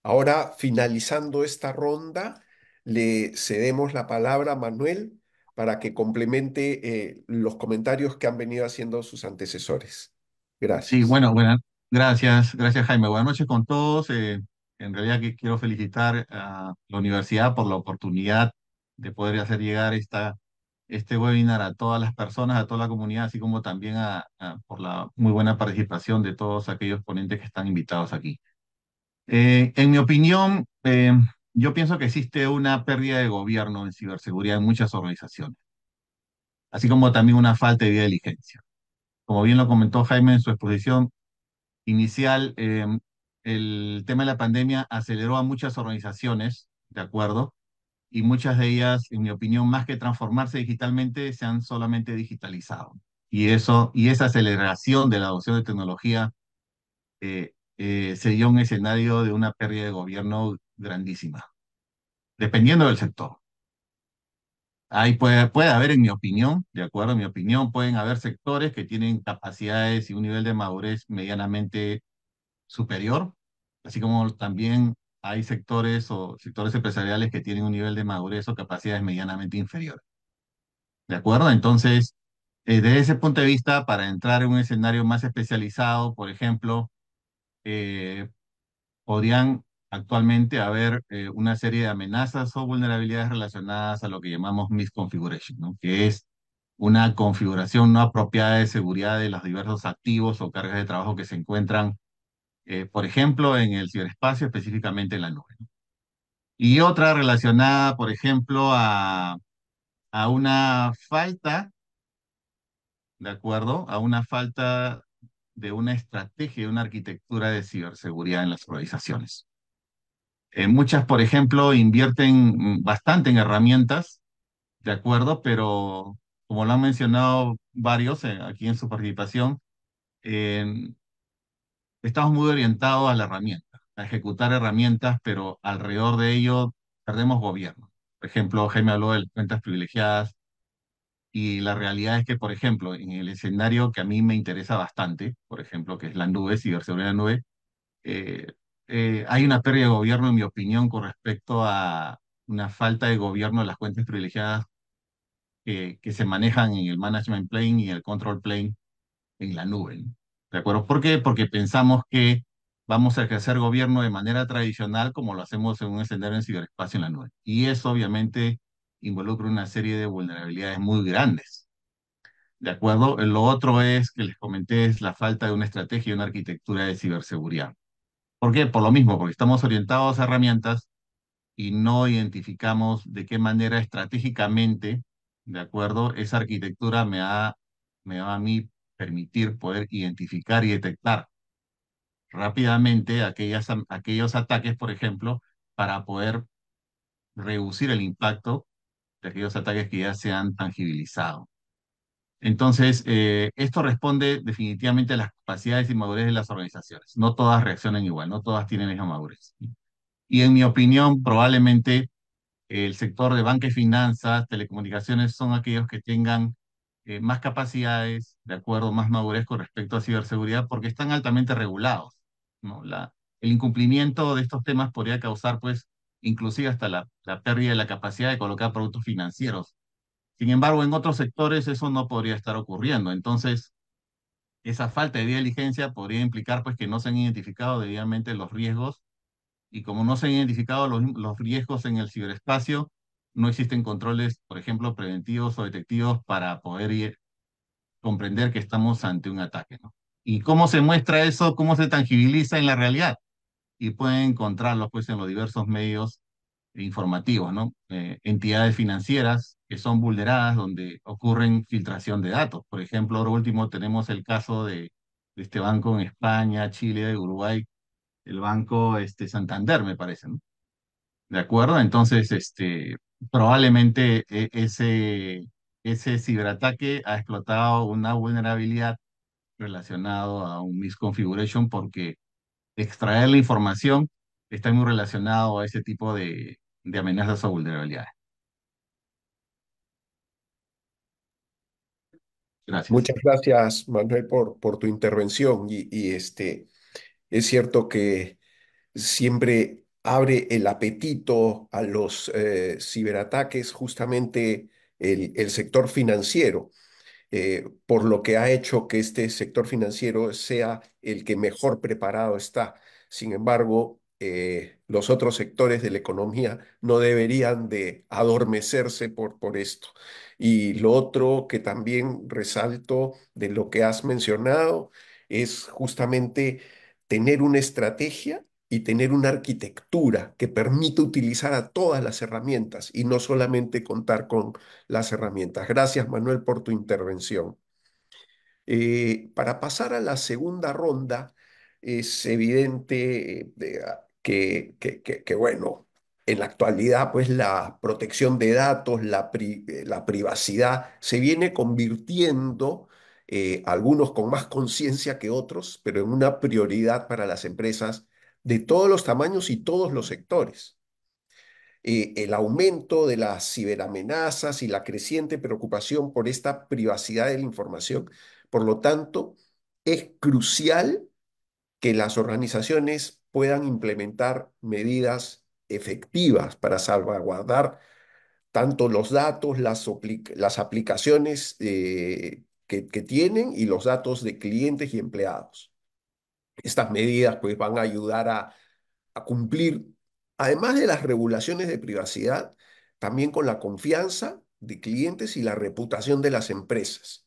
ahora, finalizando esta ronda, le cedemos la palabra a Manuel para que complemente los comentarios que han venido haciendo sus antecesores. Gracias. Sí, bueno, buenas, gracias, gracias Jaime. Buenas noches con todos. en realidad quiero felicitar a la universidad por la oportunidad de poder hacer llegar esta, este webinar a todas las personas, a toda la comunidad, así como también a, por la muy buena participación de todos aquellos ponentes que están invitados aquí. Eh, en mi opinión, eh, yo pienso que existe una pérdida de gobierno en ciberseguridad en muchas organizaciones, así como también una falta de diligencia. Como bien lo comentó Jaime en su exposición inicial, eh, el tema de la pandemia aceleró a muchas organizaciones, ¿de acuerdo? y muchas de ellas, en mi opinión, más que transformarse digitalmente, se han solamente digitalizado. Y, eso, y esa aceleración de la adopción de tecnología eh, eh, sería un escenario de una pérdida de gobierno grandísima, dependiendo del sector. Ahí puede, puede haber, en mi opinión, de acuerdo a mi opinión, pueden haber sectores que tienen capacidades y un nivel de madurez medianamente superior, así como también hay sectores o sectores empresariales que tienen un nivel de madurez o capacidades medianamente inferior. ¿De acuerdo? Entonces, eh, desde ese punto de vista, para entrar en un escenario más especializado, por ejemplo, eh, podrían actualmente haber eh, una serie de amenazas o vulnerabilidades relacionadas a lo que llamamos misconfiguration, que es una configuración no apropiada de seguridad de los diversos activos o cargas de trabajo que se encuentran eh, por ejemplo, en el ciberespacio, específicamente en la nube. Y otra relacionada, por ejemplo, a, a una falta, ¿de acuerdo? A una falta de una estrategia, de una arquitectura de ciberseguridad en las organizaciones. Eh, muchas, por ejemplo, invierten bastante en herramientas, ¿de acuerdo? Pero como lo han mencionado varios eh, aquí en su participación, eh, estamos muy orientados a la herramienta, a ejecutar herramientas, pero alrededor de ello perdemos gobierno. Por ejemplo, Jaime habló de cuentas privilegiadas y la realidad es que, por ejemplo, en el escenario que a mí me interesa bastante, por ejemplo, que es la nube, ciberseguridad de la nube, eh, eh, hay una pérdida de gobierno, en mi opinión, con respecto a una falta de gobierno de las cuentas privilegiadas que se manejan en el management plane y el control plane en la nube. ¿De acuerdo? ¿Por qué? Porque pensamos que vamos a ejercer gobierno de manera tradicional como lo hacemos en un escenario en ciberespacio en la nube. Y eso obviamente involucra una serie de vulnerabilidades muy grandes. ¿De acuerdo? Lo otro es que les comenté es la falta de una estrategia y una arquitectura de ciberseguridad. ¿Por qué? Por lo mismo, porque estamos orientados a herramientas y no identificamos de qué manera estratégicamente, ¿de acuerdo? Esa arquitectura me da me a mí permitir poder identificar y detectar rápidamente aquellos ataques, por ejemplo, para poder reducir el impacto de aquellos ataques que ya se han tangibilizado. Entonces, eh, esto responde definitivamente a las capacidades y madurez de las organizaciones. No todas reaccionan igual, no todas tienen esa madurez. Y en mi opinión, probablemente el sector de banca y finanzas, telecomunicaciones, son aquellos que tengan eh, más capacidades, de acuerdo, más madurez con respecto a ciberseguridad, porque están altamente regulados. ¿no? La, el incumplimiento de estos temas podría causar, pues, inclusive hasta la, la pérdida de la capacidad de colocar productos financieros. Sin embargo, en otros sectores eso no podría estar ocurriendo. Entonces, esa falta de diligencia podría implicar, pues, que no se han identificado debidamente los riesgos. Y como no se han identificado los riesgos en el ciberespacio, no existen controles, por ejemplo, preventivos o detectivos para poder comprender que estamos ante un ataque. ¿no? ¿Y cómo se muestra eso? ¿Cómo se tangibiliza en la realidad? Y pueden encontrarlo, pues, en los diversos medios informativos, ¿no? Eh, entidades financieras que son vulneradas donde ocurren filtración de datos. Por ejemplo, ahora último tenemos el caso de, este banco en España, Chile, Uruguay, el banco este, Santander, me parece, ¿no? ¿De acuerdo? Entonces, este, probablemente e, ese, ese ciberataque ha explotado una vulnerabilidad relacionada a un misconfiguration porque extraer la información está muy relacionado a ese tipo de, de amenazas o vulnerabilidades. Gracias. Muchas gracias, Manuel, por, por tu intervención. Y, y, este, es cierto que siempre abre el apetito a los eh, ciberataques justamente el, sector financiero, eh, por lo que ha hecho que este sector financiero sea el que mejor preparado está. Sin embargo, eh, los otros sectores de la economía no deberían de adormecerse por, por esto. Y lo otro que también resalto de lo que has mencionado es justamente tener una estrategia y tener una arquitectura que permita utilizar a todas las herramientas y no solamente contar con las herramientas. Gracias, Manuel, por tu intervención. Eh, para pasar a la segunda ronda, es evidente eh, ah, que, que, bueno, en la actualidad, pues la protección de datos, la, eh, privacidad se viene convirtiendo algunos con más conciencia que otros, pero en una prioridad para las empresas de todos los tamaños y todos los sectores. Eh, el aumento de las ciberamenazas y la creciente preocupación por esta privacidad de la información. Por lo tanto, es crucial que las organizaciones puedan implementar medidas efectivas para salvaguardar tanto los datos, las, aplicaciones eh, que tienen y los datos de clientes y empleados. Estas medidas pues, van a ayudar a, cumplir, además de las regulaciones de privacidad, también con la confianza de clientes y la reputación de las empresas.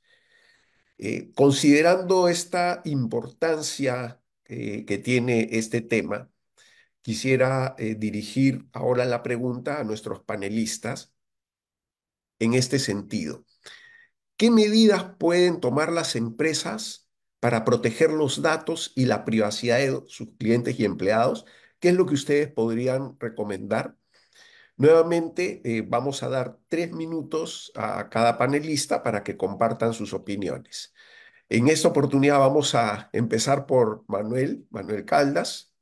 Eh, considerando esta importancia eh, que tiene este tema, quisiera eh, dirigir ahora la pregunta a nuestros panelistas en este sentido. ¿Qué medidas pueden tomar las empresas para proteger los datos y la privacidad de sus clientes y empleados. ¿Qué es lo que ustedes podrían recomendar? Nuevamente eh, vamos a dar tres minutos a cada panelista para que compartan sus opiniones. En esta oportunidad vamos a empezar por Manuel, Manuel Caldas.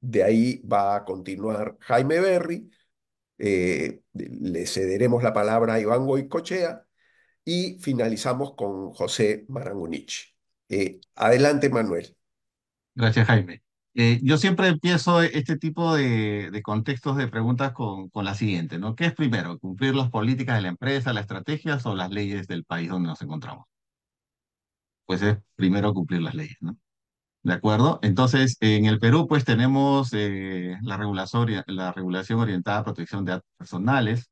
De ahí va a continuar Jaime Berry. Eh, le cederemos la palabra a Iván Goicochea y finalizamos con José Marangonich. Eh, adelante, Manuel. Gracias, Jaime. Eh, yo siempre empiezo este tipo de, contextos de preguntas con, la siguiente, ¿no? ¿Qué es primero, cumplir las políticas de la empresa, las estrategias o las leyes del país donde nos encontramos? Pues es primero cumplir las leyes, ¿no? ¿De acuerdo? Entonces, en el Perú, pues tenemos eh, la, regulación, la regulación orientada a protección de datos personales,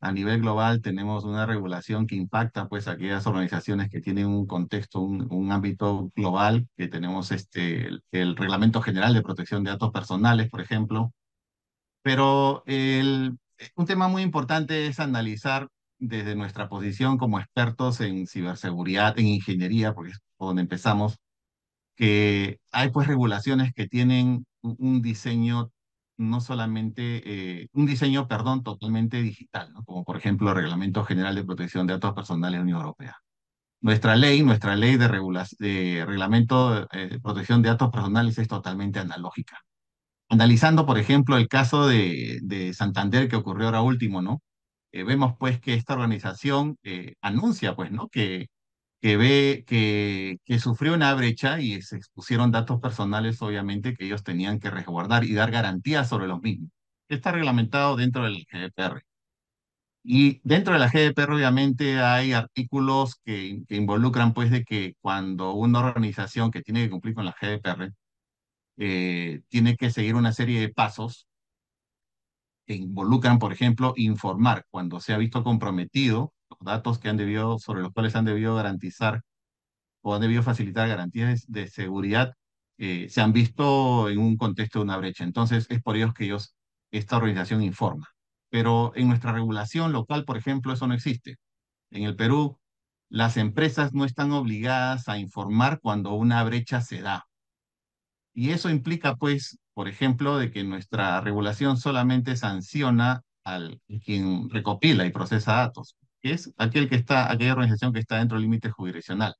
a nivel global tenemos una regulación que impacta pues a aquellas organizaciones que tienen un contexto, un, ámbito global, que tenemos este, el, Reglamento General de Protección de Datos Personales, por ejemplo. Pero un tema muy importante es analizar desde nuestra posición como expertos en ciberseguridad, en ingeniería, porque es donde empezamos, que hay pues regulaciones que tienen un diseño no solamente, eh, un diseño, perdón, totalmente digital, ¿no? como por ejemplo el Reglamento General de Protección de Datos Personales de la Unión Europea. Nuestra ley, nuestra ley de, de reglamento de eh, protección de datos personales es totalmente analógica. Analizando, por ejemplo, el caso de, Santander que ocurrió ahora último, ¿no? Eh, vemos pues que esta organización anuncia pues, ¿no? que que ve que, que sufrió una brecha y se expusieron datos personales, obviamente, que ellos tenían que resguardar y dar garantías sobre los mismos. Está reglamentado dentro del GDPR. Y dentro de la GDPR obviamente hay artículos que, que, involucran pues de que cuando una organización que tiene que cumplir con la GDPR eh, tiene que seguir una serie de pasos que involucran, por ejemplo, informar cuando se ha visto comprometido los datos que han debido, sobre los cuales han debido garantizar o han debido facilitar garantías de, seguridad, eh, se han visto en un contexto de una brecha. Entonces, es por ellos que ellos, esta organización informa. Pero en nuestra regulación local, por ejemplo, eso no existe. En el Perú, las empresas no están obligadas a informar cuando una brecha se da. Y eso implica, pues, por ejemplo, de que nuestra regulación solamente sanciona al quien recopila y procesa datos es aquel que está, aquella organización que está dentro del límite jurisdiccional.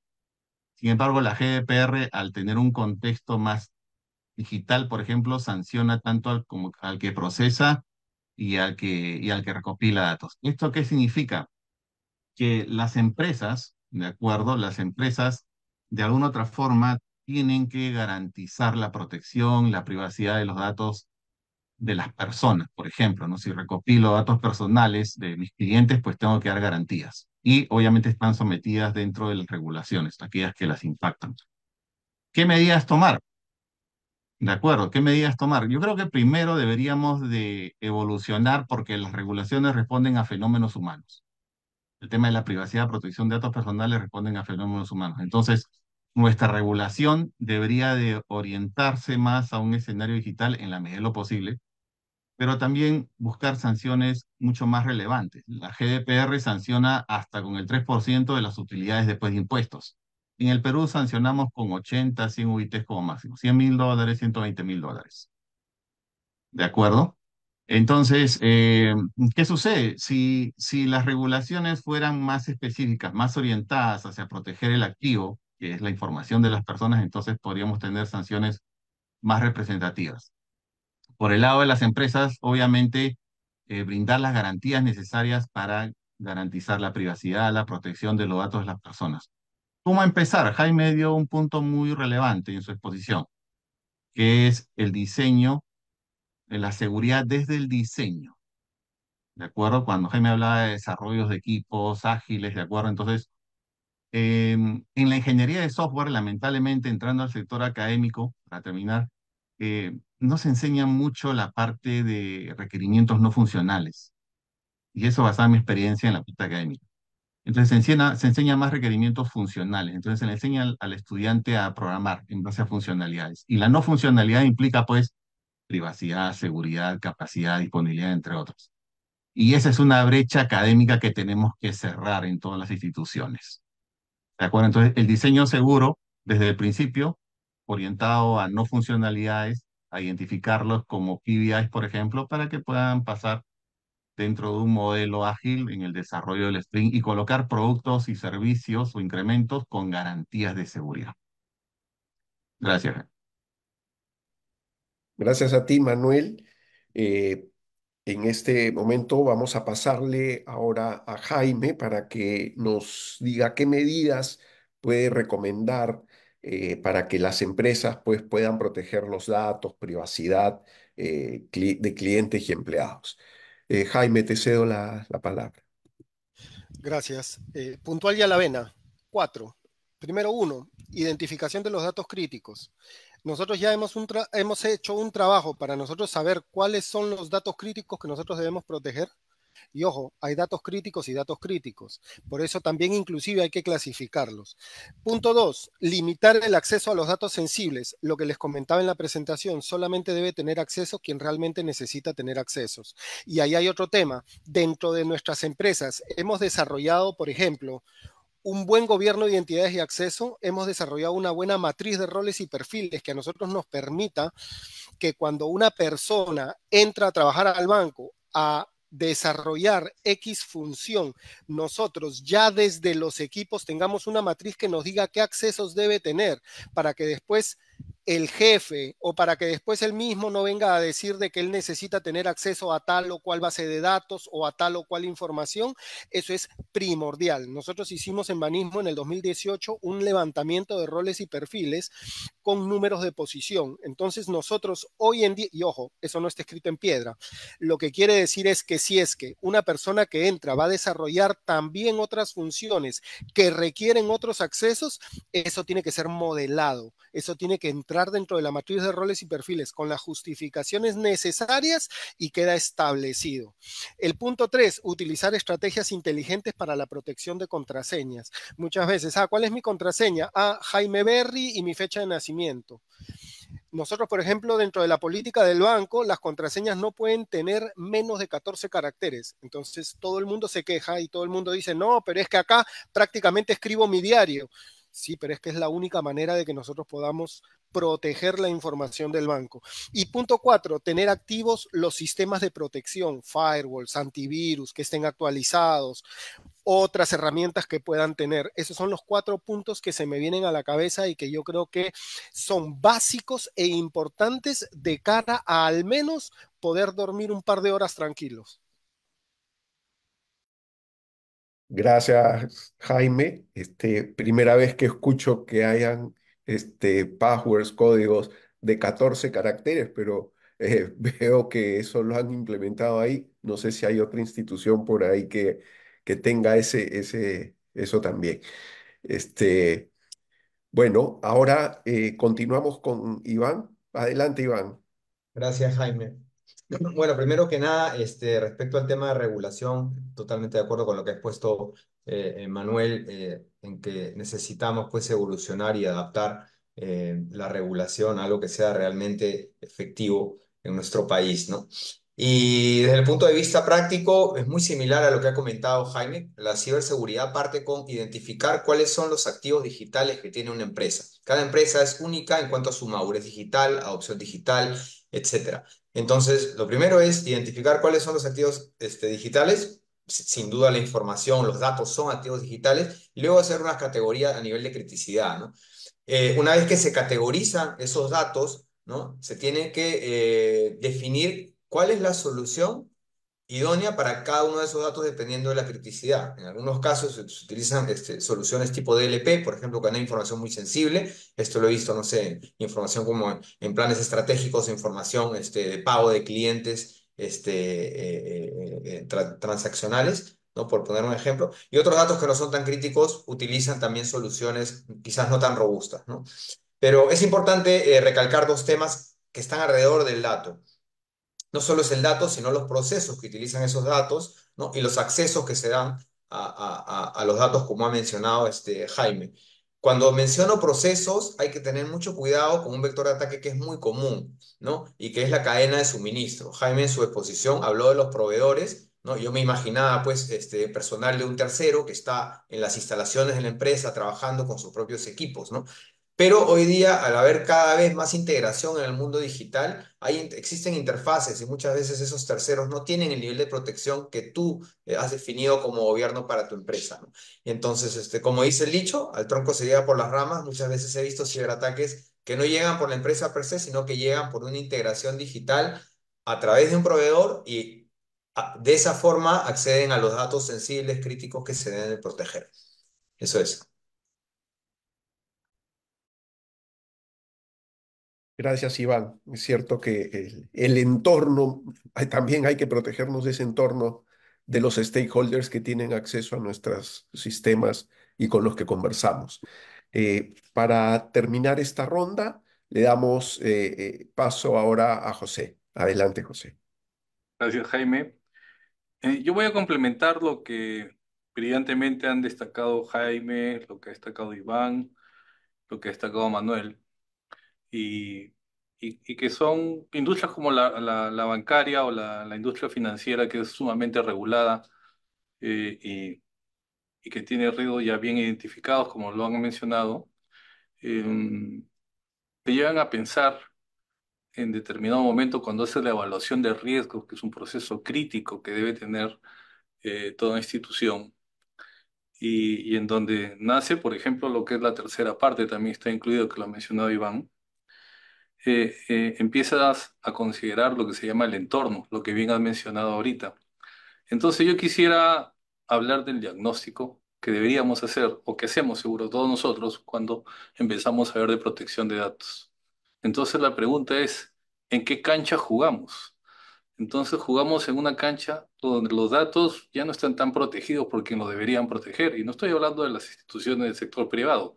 Sin embargo, la GDPR, al tener un contexto más digital, por ejemplo, sanciona tanto al, como, al que procesa y al que, y al que recopila datos. ¿Esto qué significa? Que las empresas, ¿de acuerdo? Las empresas, de alguna otra forma, tienen que garantizar la protección, la privacidad de los datos de las personas, por ejemplo, ¿no? Si recopilo datos personales de mis clientes, pues tengo que dar garantías. Y obviamente están sometidas dentro de las regulaciones, aquellas que las impactan. ¿Qué medidas tomar? De acuerdo, ¿qué medidas tomar? Yo creo que primero deberíamos de evolucionar porque las regulaciones responden a fenómenos humanos. El tema de la privacidad, protección de datos personales responden a fenómenos humanos. Entonces, nuestra regulación debería de orientarse más a un escenario digital en la medida de lo posible, pero también buscar sanciones mucho más relevantes. La GDPR sanciona hasta con el 3% de las utilidades después de impuestos. En el Perú sancionamos con 80, 100 UITs como máximo, 100 mil dólares, 120 mil dólares. ¿De acuerdo? Entonces, eh, ¿qué sucede? Si, si las regulaciones fueran más específicas, más orientadas hacia proteger el activo, que es la información de las personas, entonces podríamos tener sanciones más representativas. Por el lado de las empresas, obviamente, eh, brindar las garantías necesarias para garantizar la privacidad, la protección de los datos de las personas. ¿Cómo empezar? Jaime dio un punto muy relevante en su exposición, que es el diseño, la seguridad desde el diseño. ¿De acuerdo? Cuando Jaime hablaba de desarrollos de equipos ágiles, ¿de acuerdo? Entonces, em, en la ingeniería de software, lamentablemente entrando al sector académico, para terminar, eh, no se enseña mucho la parte de requerimientos no funcionales. Y eso basada en mi experiencia en la pista académica. Entonces se enseña, se enseña más requerimientos funcionales. Entonces se le enseña al, estudiante a programar en base a funcionalidades. Y la no funcionalidad implica, pues, privacidad, seguridad, capacidad, disponibilidad, entre otros. Y esa es una brecha académica que tenemos que cerrar en todas las instituciones. ¿De acuerdo? Entonces, el diseño seguro, desde el principio, orientado a no funcionalidades, a identificarlos como KPIs, por ejemplo, para que puedan pasar dentro de un modelo ágil en el desarrollo del sprint y colocar productos y servicios o incrementos con garantías de seguridad. Gracias. Gracias a ti, Manuel. Eh, en este momento vamos a pasarle ahora a Jaime para que nos diga qué medidas puede recomendar eh, para que las empresas pues, puedan proteger los datos, privacidad eh, de clientes y empleados. Eh, Jaime, te cedo la, palabra. Gracias. puntual y a la vena. Cuatro. Primero uno, identificación de los datos críticos. Nosotros ya hemos, hemos hecho un trabajo para nosotros saber cuáles son los datos críticos que nosotros debemos proteger y ojo, hay datos críticos y datos críticos. Por eso también inclusive hay que clasificarlos. Punto dos, limitar el acceso a los datos sensibles. Lo que les comentaba en la presentación, solamente debe tener acceso quien realmente necesita tener accesos. Y ahí hay otro tema. Dentro de nuestras empresas hemos desarrollado, por ejemplo, un buen gobierno de identidades y acceso, hemos desarrollado una buena matriz de roles y perfiles que a nosotros nos permita que cuando una persona entra a trabajar al banco a desarrollar X función, nosotros ya desde los equipos tengamos una matriz que nos diga qué accesos debe tener para que después el jefe o para que después él mismo no venga a decir de que él necesita tener acceso a tal o cual base de datos o a tal o cual información, eso es primordial. Nosotros hicimos en Banismo en el 2018 un levantamiento de roles y perfiles con números de posición. Entonces nosotros hoy en día, y ojo, eso no está escrito en piedra, lo que quiere decir es que si es que una persona que entra va a desarrollar también otras funciones que requieren otros accesos, eso tiene que ser modelado, eso tiene que entrar dentro de la matriz de roles y perfiles con las justificaciones necesarias y queda establecido. El punto tres, utilizar estrategias inteligentes para la protección de contraseñas. Muchas veces, ah, ¿cuál es mi contraseña? Ah, Jaime Berry y mi fecha de nacimiento. Nosotros, por ejemplo, dentro de la política del banco, las contraseñas no pueden tener menos de 14 caracteres. Entonces, todo el mundo se queja y todo el mundo dice, no, pero es que acá prácticamente escribo mi diario. Sí, pero es que es la única manera de que nosotros podamos proteger la información del banco. Y punto cuatro, tener activos los sistemas de protección, firewalls, antivirus, que estén actualizados, otras herramientas que puedan tener. Esos son los cuatro puntos que se me vienen a la cabeza y que yo creo que son básicos e importantes de cara a al menos poder dormir un par de horas tranquilos. Gracias, Jaime. Este, primera vez que escucho que hayan este, passwords, códigos de 14 caracteres, pero eh, veo que eso lo han implementado ahí. No sé si hay otra institución por ahí que, que tenga ese, ese, eso también. Este, bueno, ahora eh, continuamos con Iván. Adelante, Iván. Gracias, Jaime. Bueno, primero que nada, este, respecto al tema de regulación, totalmente de acuerdo con lo que ha expuesto eh, Manuel, eh, en que necesitamos pues evolucionar y adaptar eh, la regulación a algo que sea realmente efectivo en nuestro país, ¿no? Y desde el punto de vista práctico, es muy similar a lo que ha comentado Jaime. La ciberseguridad parte con identificar cuáles son los activos digitales que tiene una empresa. Cada empresa es única en cuanto a su madurez digital, adopción digital, etc. Entonces, lo primero es identificar cuáles son los activos este, digitales. Sin duda la información, los datos son activos digitales. luego hacer una categoría a nivel de criticidad. Eh, una vez que se categorizan esos datos, ¿no? se tiene que eh, definir cuál es la solución idónea para cada uno de esos datos dependiendo de la criticidad. En algunos casos se, utilizan este, soluciones tipo DLP, por ejemplo, cuando hay información muy sensible. Esto lo he visto, no sé, información como en, planes estratégicos, información este, de pago de clientes este, eh, eh, eh, transaccionales. ¿no? por poner un ejemplo, y otros datos que no son tan críticos utilizan también soluciones quizás no tan robustas. ¿no? Pero es importante recalcar dos temas que están alrededor del dato no solo es el dato, sino los procesos que utilizan esos datos ¿no? y los accesos que se dan a, los datos, como ha mencionado este Jaime. Cuando menciono procesos, hay que tener mucho cuidado con un vector de ataque que es muy común, ¿no? Y que es la cadena de suministro. Jaime en su exposición habló de los proveedores, ¿no? Yo me imaginaba, pues, este, personal de un tercero que está en las instalaciones de la empresa trabajando con sus propios equipos, ¿no? Pero hoy día, al haber cada vez más integración en el mundo digital, hay, existen interfaces y muchas veces esos terceros no tienen el nivel de protección que tú eh, has definido como gobierno para tu empresa. ¿no? Entonces, este, como dice el dicho, al tronco se llega por las ramas. Muchas veces he visto ciberataques que no llegan por la empresa per se, sino que llegan por una integración digital a través de un proveedor y de esa forma acceden a los datos sensibles, críticos que se deben proteger. Eso es. Gracias, Iván. Es cierto que el, entorno, también hay que protegernos de ese entorno de los stakeholders que tienen acceso a nuestros sistemas y con los que conversamos. Eh, para terminar esta ronda, le damos eh, eh, paso ahora a José. Adelante, José. Gracias, Jaime. yo voy a complementar lo que brillantemente han destacado Jaime, lo que ha destacado Iván, lo que ha destacado Manuel y, y, que son industrias como la, bancaria o la, la, industria financiera que es sumamente regulada eh, y, y, que tiene riesgos ya bien identificados, como lo han mencionado, eh, te llevan a pensar en determinado momento cuando hace la evaluación de riesgos, que es un proceso crítico que debe tener eh, toda institución, y, y, en donde nace, por ejemplo, lo que es la tercera parte, también está incluido, que lo ha mencionado Iván, eh, eh, empiezas a considerar lo que se llama el entorno, lo que bien has mencionado ahorita. Entonces yo quisiera hablar del diagnóstico que deberíamos hacer o que hacemos seguro todos nosotros cuando empezamos a hablar de protección de datos. Entonces la pregunta es, ¿en qué cancha jugamos? Entonces jugamos en una cancha donde los datos ya no están tan protegidos por quien los deberían proteger. Y no estoy hablando de las instituciones del sector privado,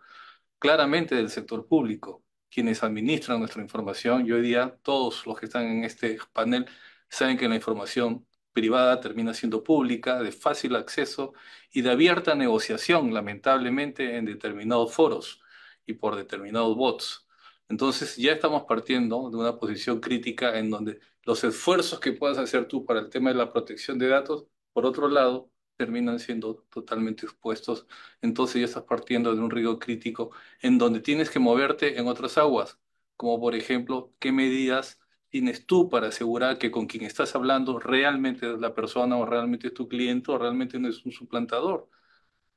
claramente del sector público quienes administran nuestra información. Y hoy día todos los que están en este panel saben que la información privada termina siendo pública, de fácil acceso y de abierta negociación, lamentablemente, en determinados foros y por determinados bots. Entonces ya estamos partiendo de una posición crítica en donde los esfuerzos que puedas hacer tú para el tema de la protección de datos, por otro lado, terminan siendo totalmente expuestos. Entonces ya estás partiendo de un río crítico en donde tienes que moverte en otras aguas, como por ejemplo, qué medidas tienes tú para asegurar que con quien estás hablando realmente es la persona o realmente es tu cliente o realmente no es un suplantador.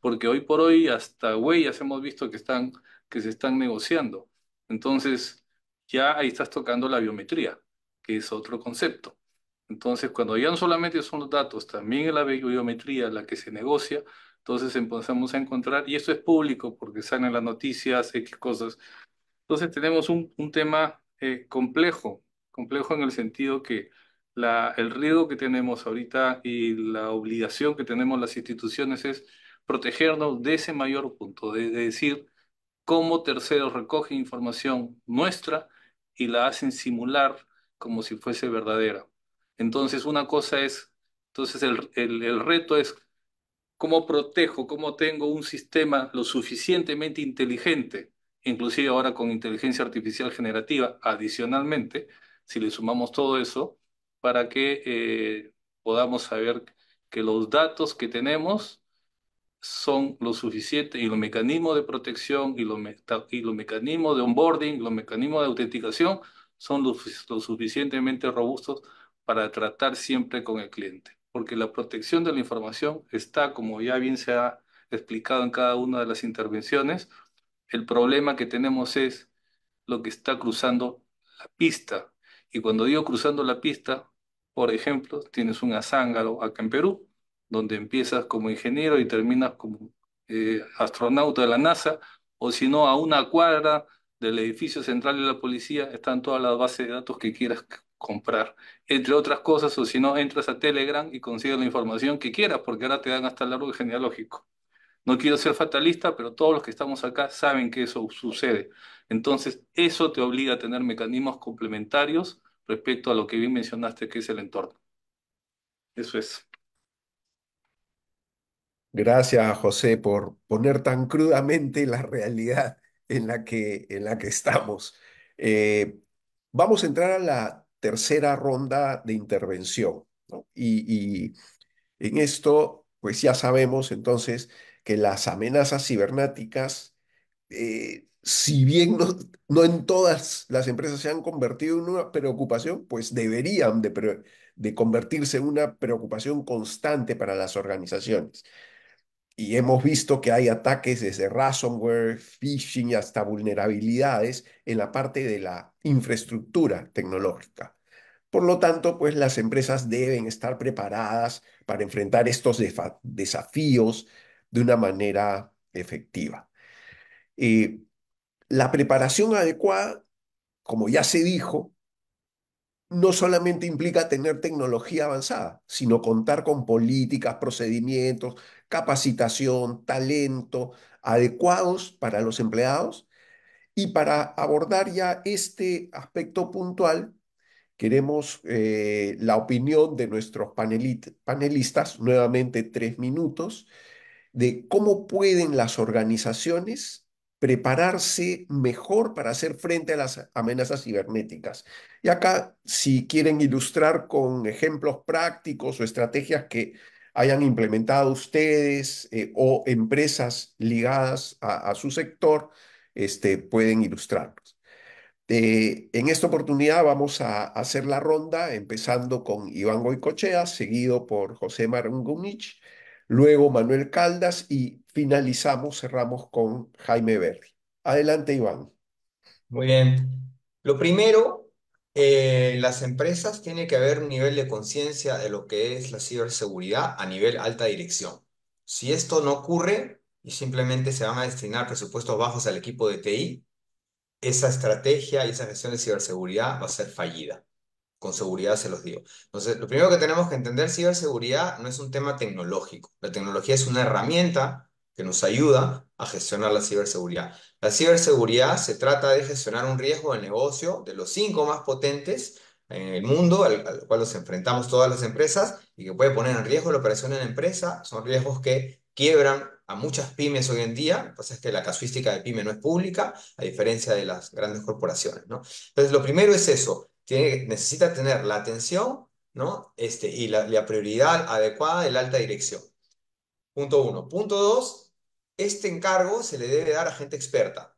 Porque hoy por hoy hasta huellas hemos visto que, están, que se están negociando. Entonces ya ahí estás tocando la biometría, que es otro concepto. Entonces, cuando ya no solamente son los datos, también la biometría la que se negocia, entonces empezamos a encontrar, y esto es público porque salen las noticias, X cosas. Entonces tenemos un, tema eh, complejo, complejo en el sentido que el riesgo que tenemos ahorita y la obligación que tenemos las instituciones es protegernos de ese mayor punto, de decir cómo terceros recogen información nuestra y la hacen simular como si fuese verdadera. Entonces, una cosa es, entonces el, el, reto es cómo protejo, cómo tengo un sistema lo suficientemente inteligente, inclusive ahora con inteligencia artificial generativa, adicionalmente, si le sumamos todo eso, para que eh, podamos saber que los datos que tenemos son lo suficiente y los mecanismos de protección y los, mecanismos de onboarding, los mecanismos de autenticación son lo suficientemente robustos para tratar siempre con el cliente, porque la protección de la información está, como ya bien se ha explicado en cada una de las intervenciones, el problema que tenemos es lo que está cruzando la pista. Y cuando digo cruzando la pista, por ejemplo, tienes un azángaro acá en Perú, donde empiezas como ingeniero y terminas como eh, astronauta de la NASA, o si no, a una cuadra del edificio central de la policía están todas las bases de datos que quieras comprar, entre otras cosas, o si no, entras a Telegram y consigues la información que quieras, porque ahora te dan hasta el árbol genealógico. No quiero ser fatalista, pero todos los que estamos acá saben que eso sucede. Entonces, eso te obliga a tener mecanismos complementarios respecto a lo que bien mencionaste, que es el entorno. Eso es. Gracias, José, por poner tan crudamente la realidad en la que, en la que estamos. Eh, vamos a entrar a la tercera ronda de intervención. Y, en esto, pues ya sabemos entonces que las amenazas cibernáticas eh, si bien no, en todas las empresas se han convertido en una preocupación, pues deberían de convertirse en una preocupación constante para las organizaciones y hemos visto que hay ataques desde ransomware, phishing hasta vulnerabilidades en la parte de la infraestructura tecnológica. Por lo tanto, pues las empresas deben estar preparadas para enfrentar estos desafíos de una manera efectiva. Eh, la preparación adecuada, como ya se dijo, no solamente implica tener tecnología avanzada, sino contar con políticas, procedimientos, capacitación, talento adecuados para los empleados. Y para abordar ya este aspecto puntual, queremos eh, la opinión de nuestros panelistas, nuevamente tres minutos, de cómo pueden las organizaciones prepararse mejor para hacer frente a las amenazas cibernéticas. Y acá, si quieren ilustrar con ejemplos prácticos o estrategias que hayan implementado ustedes eh, o empresas ligadas a, su sector este, pueden ilustrarnos. Eh, en esta oportunidad vamos a, hacer la ronda, empezando con Iván Goicochea, seguido por José Marungunich, luego Manuel Caldas y finalizamos, cerramos con Jaime Verde. Adelante, Iván. Muy bien. Lo primero eh, las empresas tiene que haber un nivel de conciencia de lo que es la ciberseguridad a nivel alta dirección. Si esto no ocurre y simplemente se van a destinar presupuestos bajos al equipo de TI, esa estrategia y esa gestión de ciberseguridad va a ser fallida. Con seguridad se los digo. Entonces, lo primero que tenemos que entender, ciberseguridad no es un tema tecnológico. La tecnología es una herramienta que nos ayuda a gestionar la ciberseguridad. La ciberseguridad se trata de gestionar un riesgo de negocio de los cinco más potentes en el mundo, al, cual nos enfrentamos todas las empresas y que puede poner en riesgo la operación de la empresa. Son riesgos que quiebran a muchas pymes hoy en día. Lo que pasa es que la casuística de pyme no es pública, a diferencia de las grandes corporaciones. Entonces, lo primero es eso. Tiene, necesita tener la atención ¿no? este, y la, la prioridad adecuada de la alta dirección. Punto uno. Punto dos, este encargo se le debe dar a gente experta.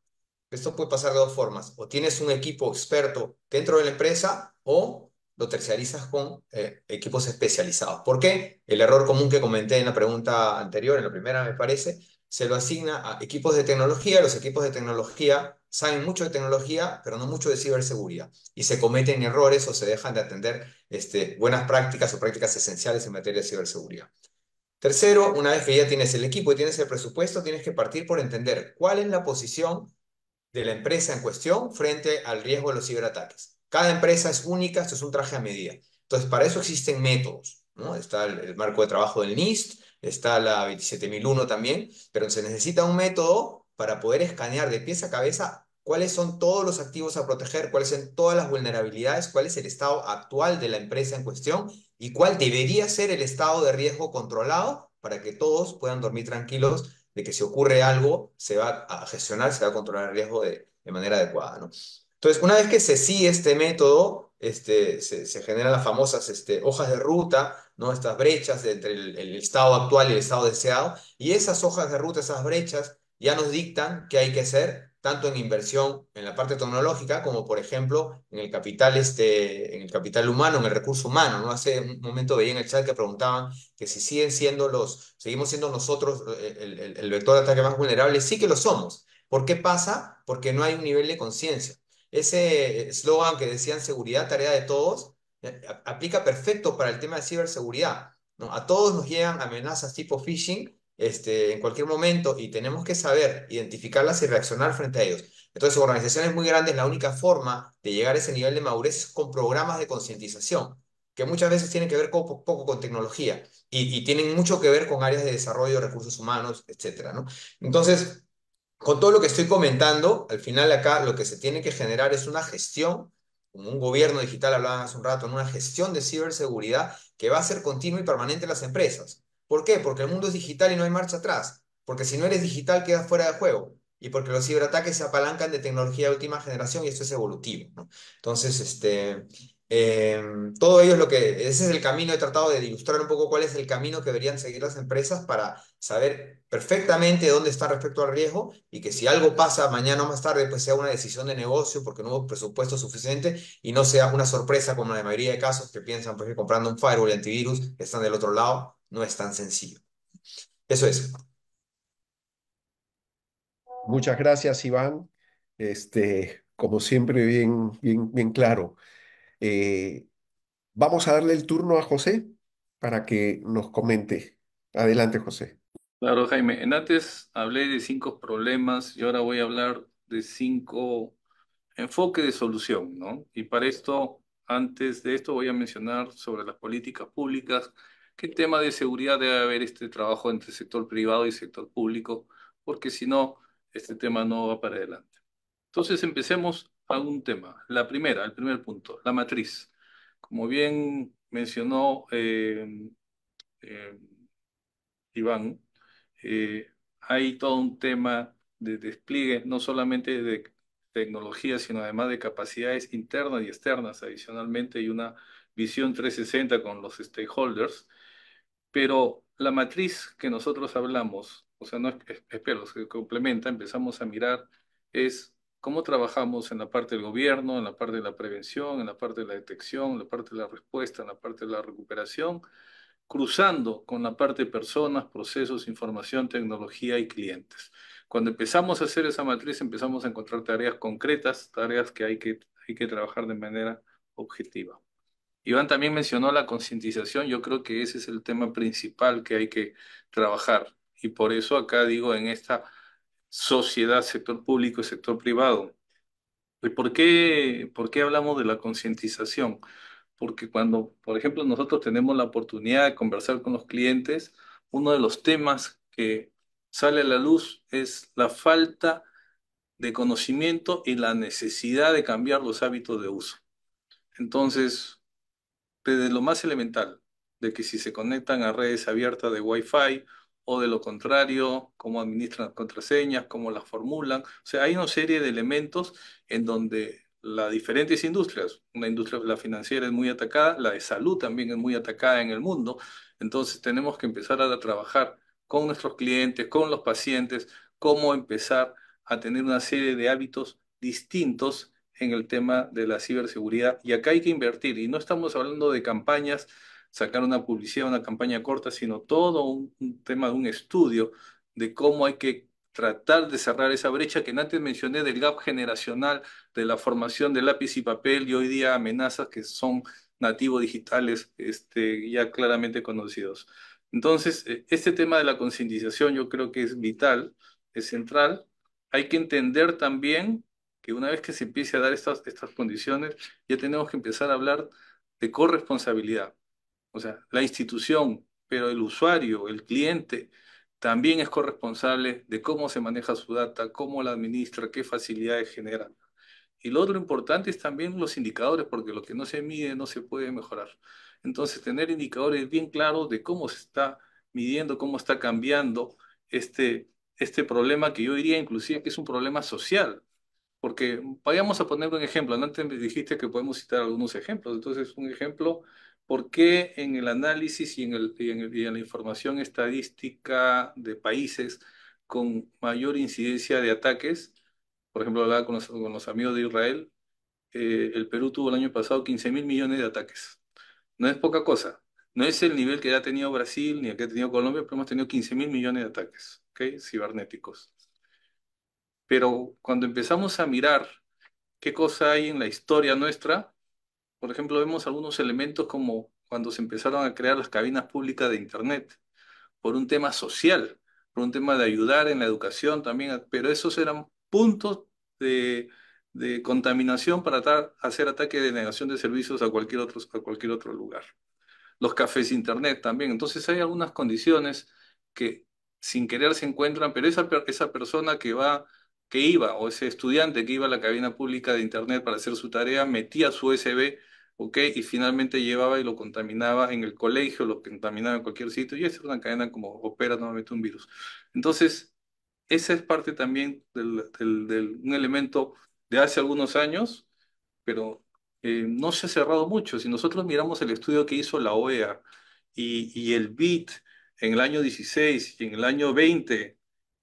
Esto puede pasar de dos formas. O tienes un equipo experto dentro de la empresa o lo terciarizas con eh, equipos especializados. ¿Por qué? El error común que comenté en la pregunta anterior, en la primera me parece, se lo asigna a equipos de tecnología. Los equipos de tecnología saben mucho de tecnología, pero no mucho de ciberseguridad. Y se cometen errores o se dejan de atender este, buenas prácticas o prácticas esenciales en materia de ciberseguridad. Tercero, una vez que ya tienes el equipo y tienes el presupuesto, tienes que partir por entender cuál es la posición de la empresa en cuestión frente al riesgo de los ciberataques. Cada empresa es única, esto es un traje a medida. Entonces, para eso existen métodos. Está el, marco de trabajo del NIST, está la 27001 también, pero se necesita un método para poder escanear de pieza a cabeza cuáles son todos los activos a proteger, cuáles son todas las vulnerabilidades, cuál es el estado actual de la empresa en cuestión y cuál debería ser el estado de riesgo controlado para que todos puedan dormir tranquilos de que si ocurre algo se va a gestionar, se va a controlar el riesgo de, manera adecuada. ¿no? Entonces, una vez que se sigue este método, este, se, generan las famosas este, hojas de ruta, ¿no? estas brechas entre el, el estado actual y el estado deseado, y esas hojas de ruta, esas brechas, ya nos dictan qué hay que hacer tanto en inversión en la parte tecnológica como, por ejemplo, en el capital, este, en el capital humano, en el recurso humano. ¿no? Hace un momento veía en el chat que preguntaban que si siguen siendo los, seguimos siendo nosotros eh, el, vector de ataque más vulnerable, sí que lo somos. ¿Por qué pasa? Porque no hay un nivel de conciencia. Ese eslogan que decían seguridad, tarea de todos, eh, aplica perfecto para el tema de ciberseguridad. ¿no? A todos nos llegan amenazas tipo phishing este, en cualquier momento y tenemos que saber identificarlas y reaccionar frente a ellos. Entonces, organizaciones muy grandes, la única forma de llegar a ese nivel de madurez es con programas de concientización, que muchas veces tienen que ver poco con tecnología y, tienen mucho que ver con áreas de desarrollo, recursos humanos, etcétera, Entonces, con todo lo que estoy comentando, al final acá lo que se tiene que generar es una gestión, como un gobierno digital hablaban hace un rato, una gestión de ciberseguridad que va a ser continua y permanente en las empresas. ¿Por qué? Porque el mundo es digital y no hay marcha atrás. Porque si no eres digital, quedas fuera de juego. Y porque los ciberataques se apalancan de tecnología de última generación y esto es evolutivo. Entonces, este, em, todo ello es lo que. Ese es el camino. He tratado de ilustrar un poco cuál es el camino que deberían seguir las empresas para saber perfectamente dónde está respecto al riesgo y que si algo pasa mañana o más tarde, pues sea una decisión de negocio porque no hubo presupuesto suficiente y no sea una sorpresa como la mayoría de casos que piensan pues, que comprando un firewall y antivirus están del otro lado no es tan sencillo. Eso es. Muchas gracias, Iván. Este, como siempre, bien, bien, bien claro. Eh, vamos a darle el turno a José para que nos comente. Adelante, José. Claro, Jaime. En antes hablé de cinco problemas y ahora voy a hablar de cinco enfoques de solución, ¿no? Y para esto, antes de esto, voy a mencionar sobre las políticas públicas qué tema de seguridad debe haber este trabajo entre sector privado y sector público, porque si no, este tema no va para adelante. Entonces empecemos a un tema. La primera, el primer punto, la matriz. Como bien mencionó eh, eh, Iván, eh, hay todo un tema de despliegue, no solamente de tecnología, sino además de capacidades internas y externas. Adicionalmente, hay una visión 360 con los stakeholders pero la matriz que nosotros hablamos, o sea, no espero, que complementa, empezamos a mirar, es cómo trabajamos en la parte del gobierno, en la parte de la prevención, en la parte de la detección, en la parte de la respuesta, en la parte de la recuperación, cruzando con la parte de personas, procesos, información, tecnología y clientes. Cuando empezamos a hacer esa matriz, empezamos a encontrar tareas concretas, tareas que, hay que trabajar de manera objetiva. Iván también mencionó la concientización, yo creo que ese es el tema principal que hay que trabajar y por eso acá digo en esta sociedad, sector público y sector privado. por qué, por qué hablamos de la concientización? Porque cuando, por ejemplo, nosotros tenemos la oportunidad de conversar con los clientes, uno de los temas que sale a la luz es la falta de conocimiento y la necesidad de cambiar los hábitos de uso. Entonces, desde lo más elemental, de que si se conectan a redes abiertas de Wi-Fi o de lo contrario, cómo administran las contraseñas, cómo las formulan. O sea, hay una serie de elementos en donde las diferentes industrias, una industria, la financiera es muy atacada, la de salud también es muy atacada en el mundo, entonces tenemos que empezar a trabajar con nuestros clientes, con los pacientes, cómo empezar a tener una serie de hábitos distintos en el tema de la ciberseguridad. Y acá hay que invertir, y no estamos hablando de campañas, sacar una publicidad, una campaña corta, sino todo un, tema de un estudio de cómo hay que tratar de cerrar esa brecha que antes mencioné del gap generacional, de la formación de lápiz y papel y hoy día amenazas que son nativos digitales este, ya claramente conocidos. Entonces, eh, este tema de la concientización yo creo que es vital, es central. Hay que entender también que una vez que se empiece a dar estas, condiciones, ya tenemos que empezar a hablar de corresponsabilidad. O sea, la institución, pero el usuario, el cliente, también es corresponsable de cómo se maneja su data, cómo la administra, qué facilidades genera. Y lo otro importante es también los indicadores, porque lo que no se mide no se puede mejorar. Entonces, tener indicadores bien claros de cómo se está midiendo, cómo está cambiando este, este problema que yo diría inclusive que es un problema social, porque vayamos a poner un ejemplo. Antes me dijiste que podemos citar algunos ejemplos. Entonces, un ejemplo, ¿por qué en el análisis y en, en, la información estadística de países con mayor incidencia de ataques, por ejemplo, hablaba con los, amigos de Israel, eh, el Perú tuvo el año pasado 15 mil millones de ataques. No es poca cosa. No es el nivel que ya ha tenido Brasil ni el que ha tenido Colombia, pero hemos tenido 15 mil millones de ataques cibernéticos. Pero cuando empezamos a mirar qué cosa hay en la historia nuestra, por ejemplo, vemos algunos elementos como cuando se empezaron a crear las cabinas públicas de Internet, por un tema social, por un tema de ayudar en la educación también, pero esos eran puntos de, contaminación para hacer ataque de negación de servicios a cualquier, otro, a cualquier otro lugar. Los cafés Internet también. Entonces hay algunas condiciones que sin querer se encuentran, pero esa, esa persona que va que iba, o ese estudiante que iba a la cabina pública de Internet para hacer su tarea, metía su USB, ¿ok? Y finalmente llevaba y lo contaminaba en el colegio, lo contaminaba en cualquier sitio, y esa es una cadena como opera nuevamente un virus. Entonces, esa es parte también de un elemento de hace algunos años, pero eh, no se ha cerrado mucho. Si nosotros miramos el estudio que hizo la OEA y, y el BIT en el año 16 y en el año 20,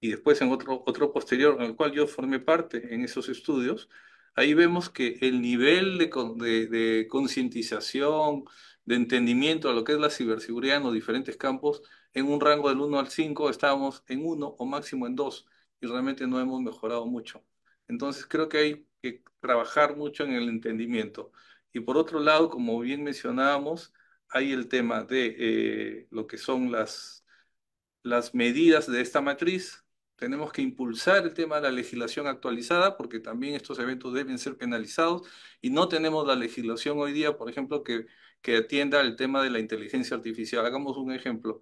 y después en otro, otro posterior, en el cual yo formé parte en esos estudios, ahí vemos que el nivel de, de, concientización, de entendimiento a lo que es la ciberseguridad en los diferentes campos, en un rango del 1 al 5 estábamos en 1 o máximo en 2 y realmente no hemos mejorado mucho. Entonces creo que hay que trabajar mucho en el entendimiento. Y por otro lado, como bien mencionábamos, hay el tema de eh, lo que son las, las medidas de esta matriz, tenemos que impulsar el tema de la legislación actualizada porque también estos eventos deben ser penalizados y no tenemos la legislación hoy día, por ejemplo, que, que atienda el tema de la inteligencia artificial. Hagamos un ejemplo.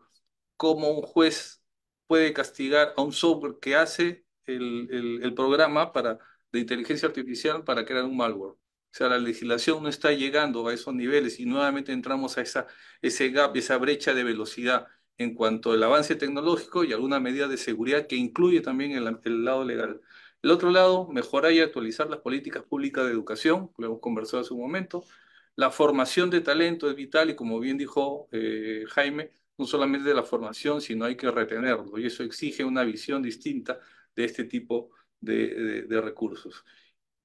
¿Cómo un juez puede castigar a un software que hace el, el, el programa para, de inteligencia artificial para crear un malware? O sea, la legislación no está llegando a esos niveles y nuevamente entramos a esa, ese gap, esa brecha de velocidad en cuanto al avance tecnológico y alguna medida de seguridad que incluye también el, lado legal. El otro lado, mejorar y actualizar las políticas públicas de educación, lo hemos conversado hace un momento. La formación de talento es vital y como bien dijo eh, Jaime, no solamente de la formación, sino hay que retenerlo y eso exige una visión distinta de este tipo de, recursos.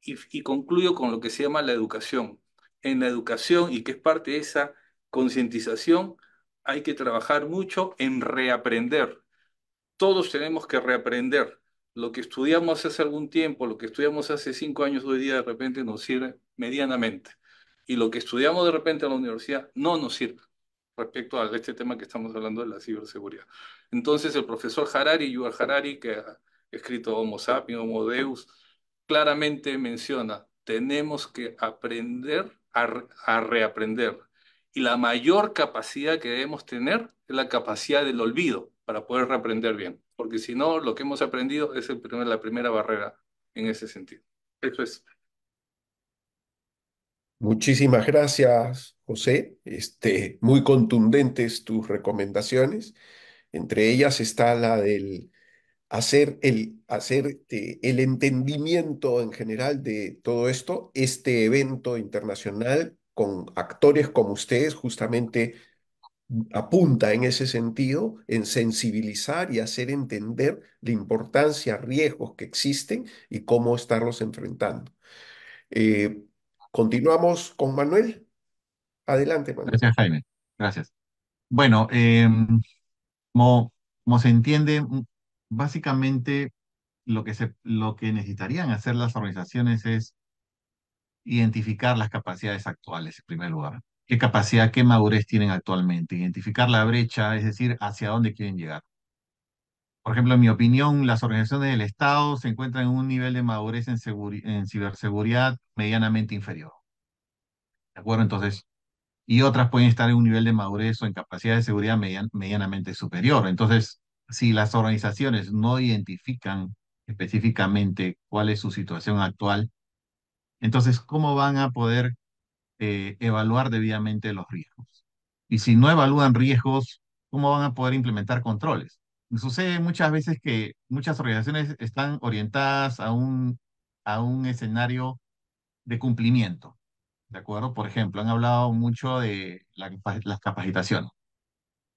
Y, y, concluyo con lo que se llama la educación. En la educación y que es parte de esa concientización, hay que trabajar mucho en reaprender. Todos tenemos que reaprender. Lo que estudiamos hace algún tiempo, lo que estudiamos hace cinco años, hoy día de repente nos sirve medianamente. Y lo que estudiamos de repente en la universidad no nos sirve respecto a este tema que estamos hablando de la ciberseguridad. Entonces, el profesor Harari, Yuval Harari, que ha escrito Homo sapiens, Homo Deus, claramente menciona, tenemos que aprender a reaprender, y la mayor capacidad que debemos tener es la capacidad del olvido para poder reaprender bien, porque si no, lo que hemos aprendido es el primer, la primera barrera en ese sentido. Eso es. Muchísimas gracias, José. Este, muy contundentes tus recomendaciones. Entre ellas está la del hacer el, hacer eh, el entendimiento en general de todo esto, este evento internacional con actores como ustedes justamente apunta en ese sentido, en sensibilizar y hacer entender la importancia, riesgos que existen y cómo estarlos enfrentando. Eh, continuamos con Manuel. Adelante, Manuel. Gracias, Jaime. Gracias. Bueno, em, como, se entiende, básicamente lo que, se, lo que necesitarían hacer las organizaciones es identificar las capacidades actuales, en primer lugar. ¿Qué capacidad, qué madurez tienen actualmente? Identificar la brecha, es decir, hacia dónde quieren llegar. Por ejemplo, en mi opinión, las organizaciones del Estado se encuentran en un nivel de madurez en, ciberseguridad medianamente inferior. ¿De acuerdo? Entonces, y otras pueden estar en un nivel de madurez o en capacidad de seguridad medianamente superior. Entonces, si las organizaciones no identifican específicamente cuál es su situación actual, entonces, ¿cómo van a poder eh, evaluar debidamente los riesgos? Y si no evalúan riesgos, ¿cómo van a poder implementar controles? Sucede muchas veces que muchas organizaciones están orientadas a un, a un escenario de cumplimiento. ¿De acuerdo? Por ejemplo, han hablado mucho de las capacitaciones.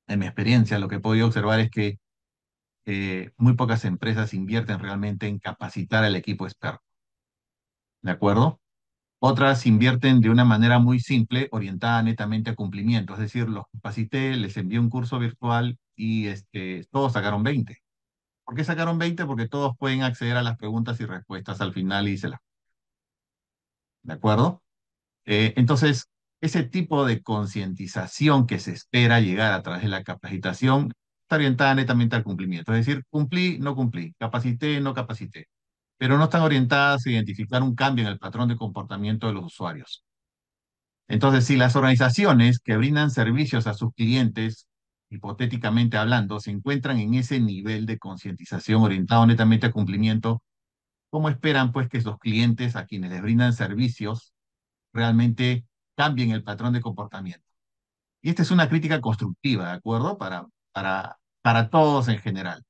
En mi experiencia, lo que he podido observar es que eh, muy pocas empresas invierten realmente en capacitar al equipo experto. ¿de acuerdo? Otras invierten de una manera muy simple, orientada netamente a cumplimiento. Es decir, los capacité, les envié un curso virtual y este, todos sacaron 20. ¿Por qué sacaron 20? Porque todos pueden acceder a las preguntas y respuestas al final y se las... ¿De acuerdo? Eh, entonces, ese tipo de concientización que se espera llegar a través de la capacitación está orientada netamente al cumplimiento. Es decir, cumplí, no cumplí, capacité, no capacité pero no están orientadas a identificar un cambio en el patrón de comportamiento de los usuarios. Entonces, si las organizaciones que brindan servicios a sus clientes, hipotéticamente hablando, se encuentran en ese nivel de concientización orientado netamente a cumplimiento, ¿cómo esperan pues que esos clientes a quienes les brindan servicios realmente cambien el patrón de comportamiento? Y esta es una crítica constructiva, ¿de acuerdo? Para, para, para todos en general.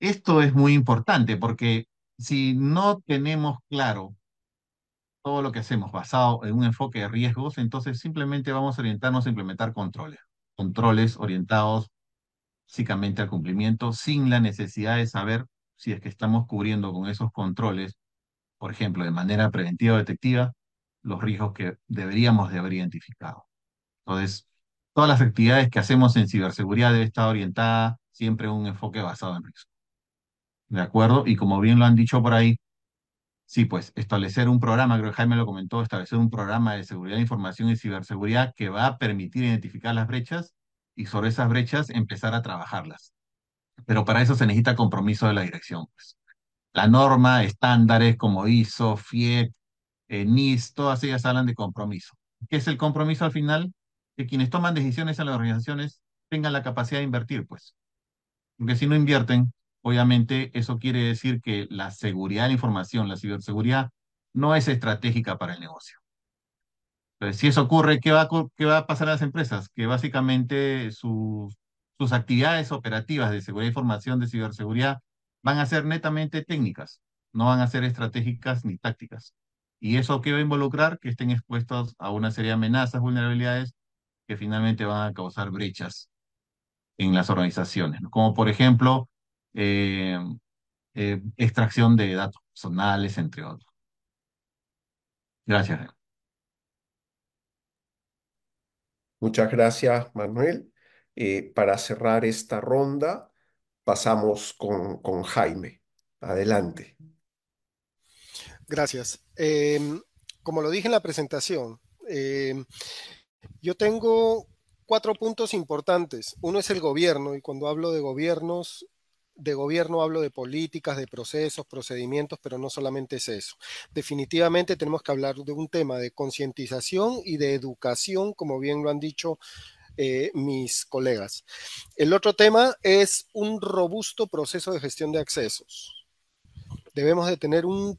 Esto es muy importante porque si no tenemos claro todo lo que hacemos basado en un enfoque de riesgos, entonces simplemente vamos a orientarnos a implementar controles, controles orientados básicamente al cumplimiento sin la necesidad de saber si es que estamos cubriendo con esos controles, por ejemplo, de manera preventiva o detectiva, los riesgos que deberíamos de haber identificado. Entonces, todas las actividades que hacemos en ciberseguridad deben estar orientadas siempre a un enfoque basado en riesgos. ¿De acuerdo? Y como bien lo han dicho por ahí, sí, pues establecer un programa, creo que Jaime lo comentó, establecer un programa de seguridad de información y ciberseguridad que va a permitir identificar las brechas y sobre esas brechas empezar a trabajarlas. Pero para eso se necesita compromiso de la dirección. Pues. La norma, estándares como ISO, FIET, eh, NIS, todas ellas hablan de compromiso. ¿Qué es el compromiso al final? Que quienes toman decisiones en las organizaciones tengan la capacidad de invertir, pues. Porque si no invierten, Obviamente, eso quiere decir que la seguridad de la información, la ciberseguridad, no es estratégica para el negocio. Entonces, si eso ocurre, ¿qué va, a, qué va a pasar a las empresas? Que básicamente sus, sus actividades operativas de seguridad de información, de ciberseguridad, van a ser netamente técnicas, no van a ser estratégicas ni tácticas. ¿Y eso qué va a involucrar? Que estén expuestos a una serie de amenazas, vulnerabilidades, que finalmente van a causar brechas en las organizaciones, como por ejemplo eh, eh, extracción de datos personales, entre otros. Gracias. Muchas gracias, Manuel. Eh, para cerrar esta ronda, pasamos con, con Jaime. Adelante. Gracias. Em, como lo dije en la presentación, em, yo tengo cuatro puntos importantes. Uno es el gobierno, y cuando hablo de gobiernos, de gobierno hablo de políticas, de procesos, procedimientos, pero no solamente es eso. Definitivamente tenemos que hablar de un tema de concientización y de educación, como bien lo han dicho eh, mis colegas. El otro tema es un robusto proceso de gestión de accesos. Debemos de tener un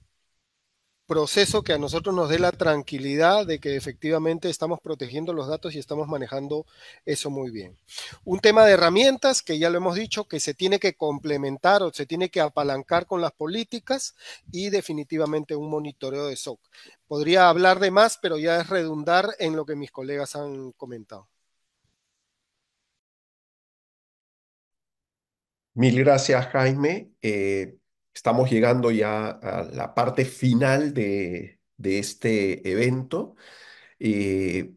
proceso que a nosotros nos dé la tranquilidad de que efectivamente estamos protegiendo los datos y estamos manejando eso muy bien. Un tema de herramientas que ya lo hemos dicho, que se tiene que complementar o se tiene que apalancar con las políticas y definitivamente un monitoreo de SOC. Podría hablar de más, pero ya es redundar en lo que mis colegas han comentado. Mil gracias, Jaime. Eh, Estamos llegando ya a la parte final de, este evento. Eh,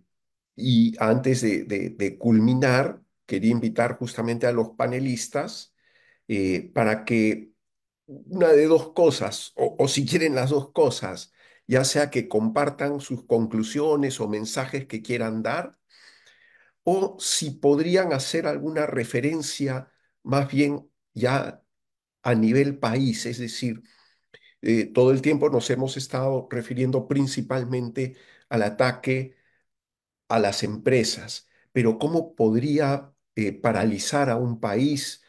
y antes de, culminar, quería invitar justamente a los panelistas eh, para que una de dos cosas, o si quieren las dos cosas, ya sea que compartan sus conclusiones o mensajes que quieran dar, o si podrían hacer alguna referencia más bien ya a nivel país, es decir, eh, todo el tiempo nos hemos estado refiriendo principalmente al ataque a las empresas, pero ¿cómo podría eh, paralizar a un país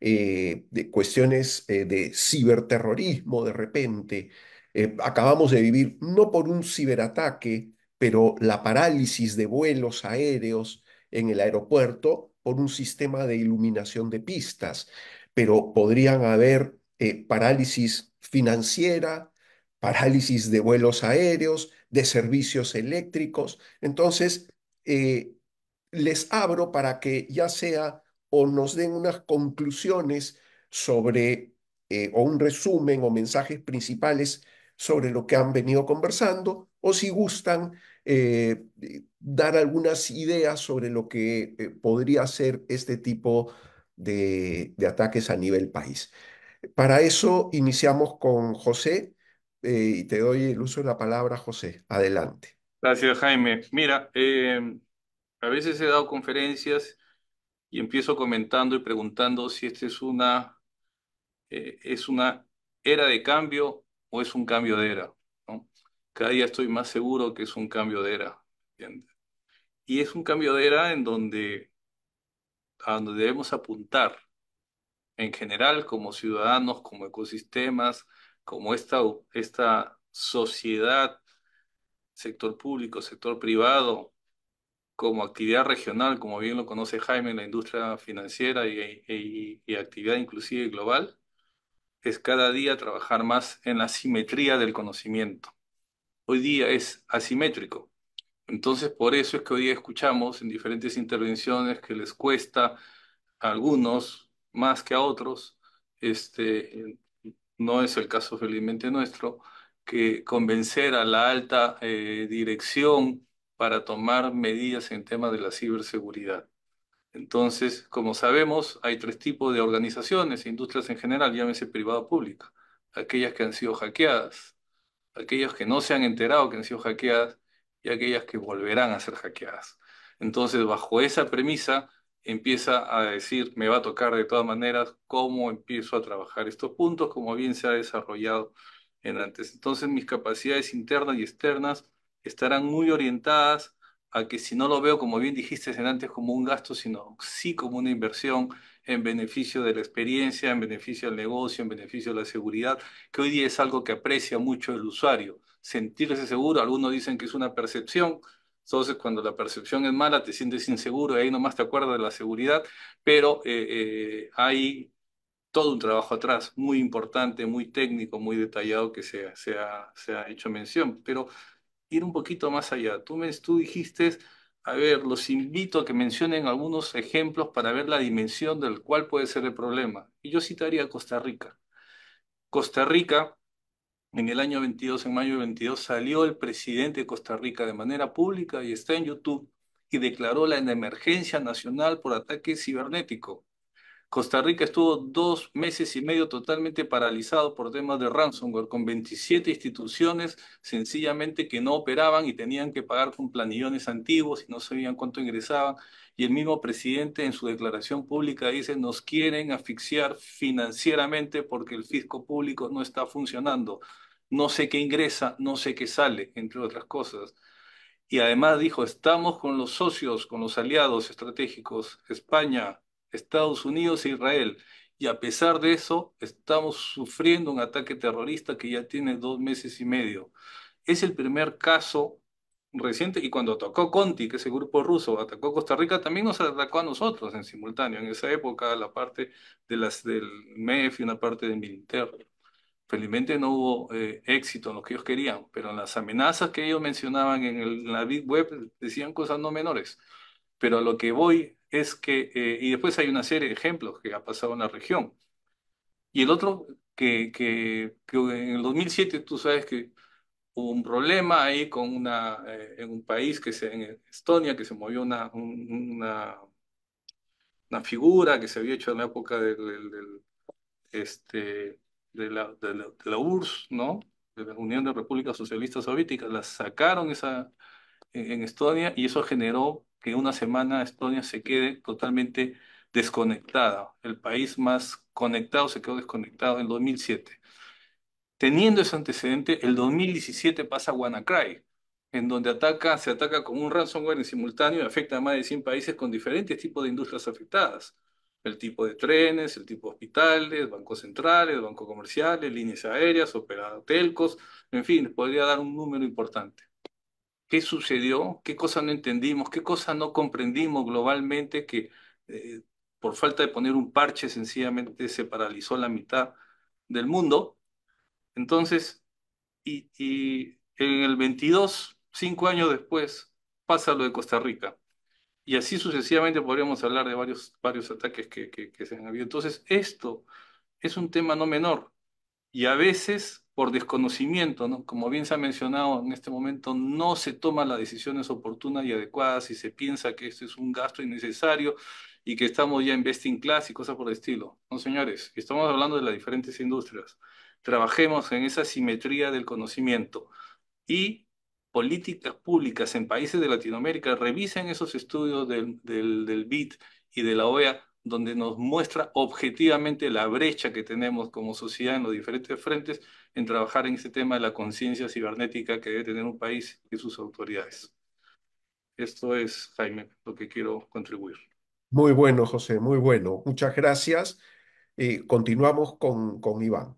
eh, de cuestiones de ciberterrorismo de repente? acabamos de vivir no por un ciberataque, pero la parálisis de vuelos aéreos en el aeropuerto por un sistema de iluminación de pistas pero podrían haber eh, parálisis financiera, parálisis de vuelos aéreos, de servicios eléctricos. Entonces, eh, les abro para que ya sea o nos den unas conclusiones sobre, eh, o un resumen o mensajes principales sobre lo que han venido conversando, o si gustan dar algunas ideas sobre lo que podría ser este tipo de, ataques a nivel país. Para eso iniciamos con José eh, y te doy el uso de la palabra, José. Adelante. Gracias, Jaime. Mira, eh, a veces he dado conferencias y empiezo comentando y preguntando si esta es una, eh, es una era de cambio o es un cambio de era. Cada día estoy más seguro que es un cambio de era. Y es un cambio de era en donde a donde debemos apuntar en general como ciudadanos, como ecosistemas, como esta, esta sociedad, sector público, sector privado, como actividad regional, como bien lo conoce Jaime, la industria financiera y, y, y, actividad inclusive global, es cada día trabajar más en la simetría del conocimiento. Hoy día es asimétrico. Entonces, por eso es que hoy escuchamos en diferentes intervenciones que les cuesta a algunos más que a otros, este, no es el caso felizmente nuestro, que convencer a la alta eh, dirección para tomar medidas en tema de la ciberseguridad. Entonces, como sabemos, hay tres tipos de organizaciones, industrias en general, llámese privada o pública. Aquellas que han sido hackeadas, aquellas que no se han enterado que han sido hackeadas aquellas que volverán a ser hackeadas. Entonces, bajo esa premisa, empieza a decir, me va a tocar de todas maneras, cómo empiezo a trabajar estos puntos, como bien se ha desarrollado en antes. Entonces, mis capacidades internas y externas estarán muy orientadas a que si no lo veo, como bien dijiste en antes, como un gasto, sino sí como una inversión en beneficio de la experiencia, en beneficio del negocio, en beneficio de la seguridad, que hoy día es algo que aprecia mucho el usuario sentirse seguro, algunos dicen que es una percepción, entonces cuando la percepción es mala te sientes inseguro y ahí nomás te acuerdas de la seguridad, pero eh, eh, hay todo un trabajo atrás, muy importante, muy técnico, muy detallado que se, se, ha, hecho mención, pero ir un poquito más allá. Tú, me, tú dijiste, a ver, los invito a que mencionen algunos ejemplos para ver la dimensión del cual puede ser el problema. Y yo citaría Costa Rica. Costa Rica en el año 22, en mayo de 22, salió el presidente de Costa Rica de manera pública y está en YouTube y declaró la emergencia nacional por ataque cibernético. Costa Rica estuvo dos meses y medio totalmente paralizado por temas de ransomware, con 27 instituciones sencillamente que no operaban y tenían que pagar con planillones antiguos y no sabían cuánto ingresaban. Y el mismo presidente en su declaración pública dice, nos quieren asfixiar financieramente porque el fisco público no está funcionando. No sé qué ingresa, no sé qué sale, entre otras cosas. Y además dijo, estamos con los socios, con los aliados estratégicos, España, Estados Unidos e Israel. Y a pesar de eso, estamos sufriendo un ataque terrorista que ya tiene dos meses y medio. Es el primer caso reciente, y cuando atacó Conti, que es el grupo ruso, atacó Costa Rica, también nos atacó a nosotros en simultáneo. En esa época, la parte de las, del MEF y una parte del Militer. Felizmente no hubo eh, éxito en lo que ellos querían, pero en las amenazas que ellos mencionaban en, la Big Web decían cosas no menores. Pero a lo que voy es que, eh, y después hay una serie de ejemplos que ha pasado en la región. Y el otro, que, que, en el 2007 tú sabes que hubo un problema ahí con una, eh, en un país, que se, en Estonia, que se movió una, una, una figura que se había hecho en la época del, este, de la, de, URSS, ¿no? de la Unión de Repúblicas Socialistas Soviéticas, la sacaron esa, en Estonia y eso generó que una semana Estonia se quede totalmente desconectada. El país más conectado se quedó desconectado en 2007. Teniendo ese antecedente, el 2017 pasa a WannaCry, en donde ataca, se ataca con un ransomware en simultáneo y afecta a más de 100 países con diferentes tipos de industrias afectadas. El tipo de trenes, el tipo de hospitales, bancos centrales, bancos comerciales, líneas aéreas, operadores telcos, en fin, podría dar un número importante qué sucedió, qué cosa no entendimos, qué cosa no comprendimos globalmente que eh, por falta de poner un parche sencillamente se paralizó la mitad del mundo. Entonces, y, en el 22, cinco años después, pasa lo de Costa Rica. Y así sucesivamente podríamos hablar de varios, varios ataques que, que se han habido. Entonces, esto es un tema no menor. Y a veces por desconocimiento, ¿no? Como bien se ha mencionado, en este momento no se toman las decisiones oportunas y adecuadas si se piensa que esto es un gasto innecesario y que estamos ya en best in class y cosas por el estilo. No, señores, estamos hablando de las diferentes industrias. Trabajemos en esa simetría del conocimiento y políticas públicas en países de Latinoamérica revisen esos estudios del, del, del BID y de la OEA donde nos muestra objetivamente la brecha que tenemos como sociedad en los diferentes frentes en trabajar en ese tema de la conciencia cibernética que debe tener un país y sus autoridades. Esto es, Jaime, lo que quiero contribuir. Muy bueno, José, muy bueno. Muchas gracias. y continuamos con, con Iván.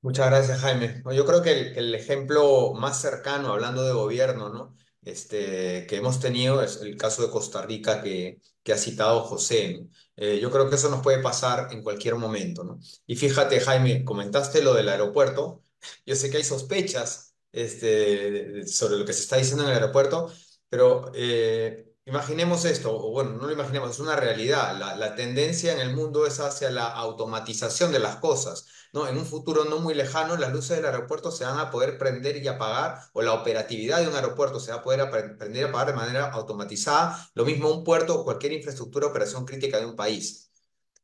Muchas gracias, Jaime. Yo creo que el, el, ejemplo más cercano, hablando de gobierno, ¿no? este, que hemos tenido, es el caso de Costa Rica que, que ha citado José. Eh, yo creo que eso nos puede pasar en cualquier momento. ¿no? Y fíjate, Jaime, comentaste lo del aeropuerto. Yo sé que hay sospechas este, sobre lo que se está diciendo en el aeropuerto, pero eh, Imaginemos esto, o bueno, no lo imaginemos, es una realidad. La, tendencia en el mundo es hacia la automatización de las cosas. ¿no? En un futuro no muy lejano, las luces del aeropuerto se van a poder prender y apagar, o la operatividad de un aeropuerto se va a poder prender y apagar de manera automatizada. Lo mismo un puerto o cualquier infraestructura operación crítica de un país.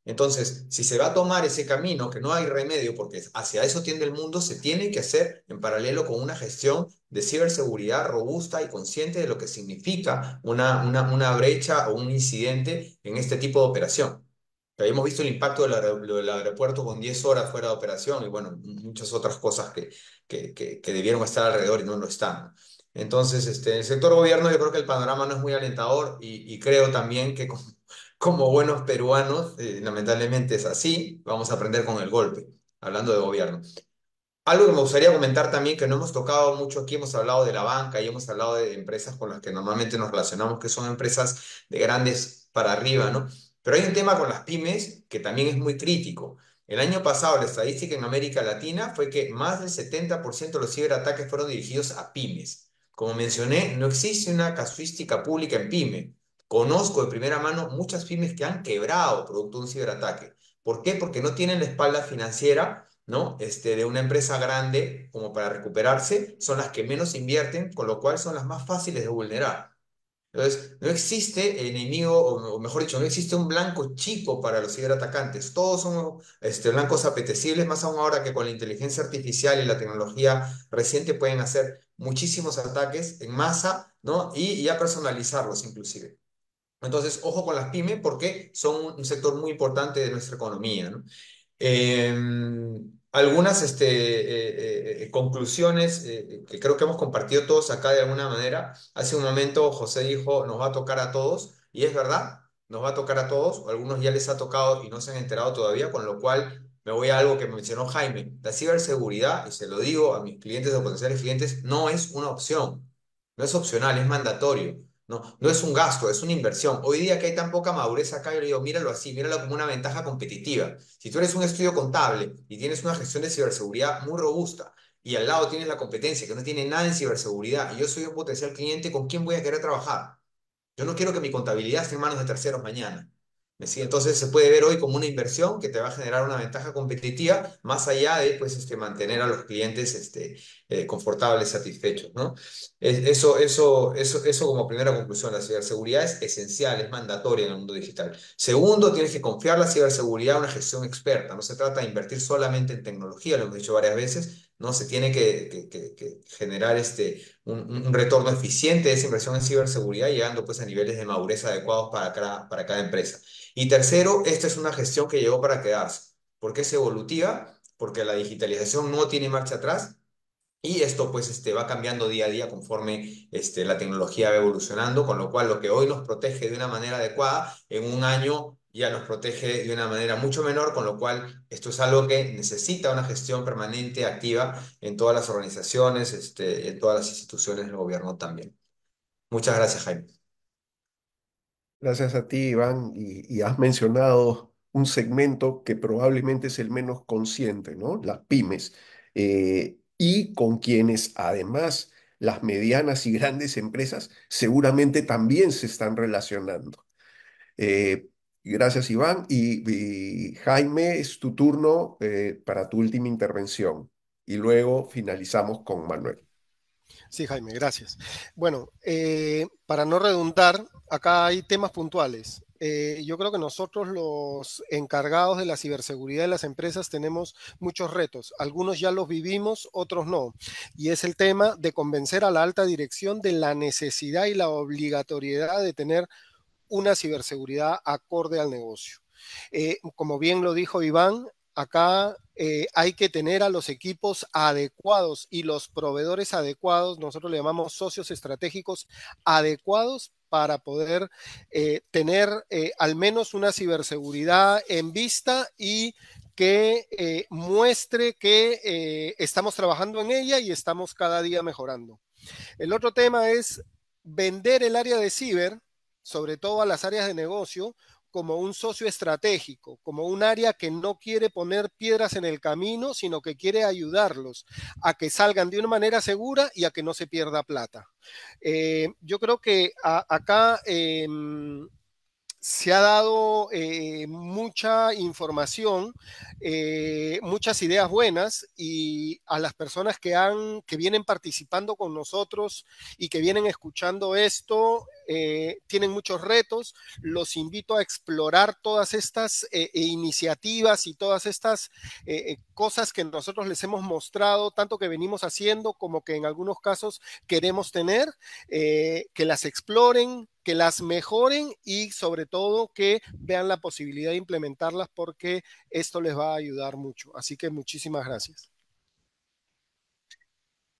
Entonces, si se va a tomar ese camino, que no hay remedio porque hacia eso tiende el mundo, se tiene que hacer en paralelo con una gestión de ciberseguridad robusta y consciente de lo que significa una, una, una brecha o un incidente en este tipo de operación. hemos visto el impacto del, aeropuerto con 10 horas fuera de operación y bueno, muchas otras cosas que, que, que, debieron estar alrededor y no lo están. Entonces, este, en el sector gobierno yo creo que el panorama no es muy alentador y, y creo también que con como buenos peruanos, eh, lamentablemente es así, vamos a aprender con el golpe, hablando de gobierno. Algo que me gustaría comentar también, que no hemos tocado mucho aquí, hemos hablado de la banca y hemos hablado de empresas con las que normalmente nos relacionamos, que son empresas de grandes para arriba, ¿no? Pero hay un tema con las pymes que también es muy crítico. El año pasado la estadística en América Latina fue que más del 70% de los ciberataques fueron dirigidos a pymes. Como mencioné, no existe una casuística pública en pyme. Conozco de primera mano muchas firmes que han quebrado producto de un ciberataque. ¿Por qué? Porque no tienen la espalda financiera ¿no? Este, de una empresa grande como para recuperarse, son las que menos invierten, con lo cual son las más fáciles de vulnerar. Entonces, no existe enemigo, o mejor dicho, no existe un blanco chico para los ciberatacantes. Todos son este, blancos apetecibles, más aún ahora que con la inteligencia artificial y la tecnología reciente pueden hacer muchísimos ataques en masa, ¿no? Y ya personalizarlos inclusive. Entonces, ojo con las pymes porque son un sector muy importante de nuestra economía. Em, algunas este, eh, eh, conclusiones eh, que creo que hemos compartido todos acá de alguna manera. Hace un momento José dijo, nos va a tocar a todos, y es verdad, nos va a tocar a todos, algunos ya les ha tocado y no se han enterado todavía, con lo cual me voy a algo que mencionó Jaime. La ciberseguridad, y se lo digo a mis clientes o potenciales clientes, no es una opción, no es opcional, es mandatorio. No, mm. es un gasto, es una inversión. Hoy día que hay tan poca madurez acá, yo le digo, míralo así, míralo como una ventaja competitiva. Si tú eres un estudio contable y tienes una gestión de ciberseguridad muy robusta, y al lado tienes la competencia que no tiene nada en ciberseguridad y yo soy un potencial cliente, ¿con quién voy a querer trabajar? Yo no quiero que mi contabilidad esté en manos de terceros mañana. Entonces se puede ver hoy como una inversión que te va a generar una ventaja competitiva más allá de pues, este, mantener a los clientes este, eh, confortables, satisfechos. Eso, como primera conclusión, la ciberseguridad es esencial, es mandatoria en el mundo digital. Segundo, tienes que confiar la ciberseguridad a una gestión experta. No se trata de invertir solamente en tecnología, lo hemos dicho varias veces, ¿no? Se tiene que, generar este, un, retorno eficiente de esa inversión en ciberseguridad, llegando pues, a niveles de madurez adecuados para cada empresa. Y tercero, esta es una gestión que llegó para quedarse, porque es evolutiva, porque la digitalización no tiene marcha atrás y esto pues este, va cambiando día a día conforme este, la tecnología va evolucionando, con lo cual lo que hoy nos protege de una manera adecuada, en un año ya nos protege de una manera mucho menor, con lo cual esto es algo que necesita una gestión permanente, activa en todas las organizaciones, este, en todas las instituciones del gobierno también. Muchas gracias, Jaime. Gracias a ti, Iván, y, has mencionado un segmento que probablemente es el menos consciente, ¿no? Las pymes, eh, y con quienes además las medianas y grandes empresas seguramente también se están relacionando. Eh, gracias, Iván. Y, Jaime, es tu turno eh, para tu última intervención. Y luego finalizamos con Manuel. Sí, Jaime, gracias. Bueno, eh, para no redundar, acá hay temas puntuales. Eh, yo creo que nosotros los encargados de la ciberseguridad de las empresas tenemos muchos retos. Algunos ya los vivimos, otros no. Y es el tema de convencer a la alta dirección de la necesidad y la obligatoriedad de tener una ciberseguridad acorde al negocio. Eh, como bien lo dijo Iván, Acá eh, hay que tener a los equipos adecuados y los proveedores adecuados, nosotros le llamamos socios estratégicos adecuados para poder eh, tener eh, al menos una ciberseguridad en vista y que muestre que estamos trabajando en ella y estamos cada día mejorando. El otro tema es vender el área de ciber, sobre todo a las áreas de negocio, como un socio estratégico, como un área que no quiere poner piedras en el camino, sino que quiere ayudarlos a que salgan de una manera segura y a que no se pierda plata. Eh, yo creo que acá em, se ha dado eh, mucha información, eh, muchas ideas buenas y a las personas que, han, que vienen participando con nosotros y que vienen escuchando esto, eh, tienen muchos retos. Los invito a explorar todas estas e iniciativas y todas estas cosas que nosotros les hemos mostrado, tanto que venimos haciendo como que en algunos casos queremos tener, que las exploren, que las mejoren y sobre todo que vean la posibilidad de implementarlas porque esto les va a ayudar mucho. Así que muchísimas gracias.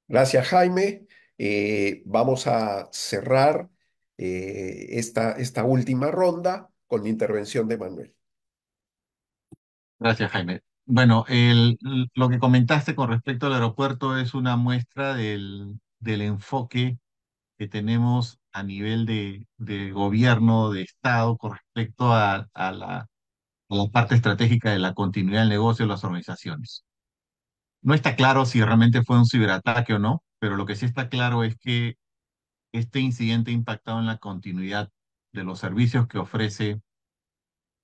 Gracias, Jaime. Eh, vamos a cerrar eh, esta, esta última ronda con la intervención de Manuel. Gracias, Jaime. Bueno, lo que comentaste con respecto al aeropuerto es una muestra del, del enfoque que tenemos a nivel de, gobierno, de Estado, con respecto a, la, parte estratégica de la continuidad del negocio de las organizaciones. No está claro si realmente fue un ciberataque o no, pero lo que sí está claro es que este incidente ha impactado en la continuidad de los servicios que ofrece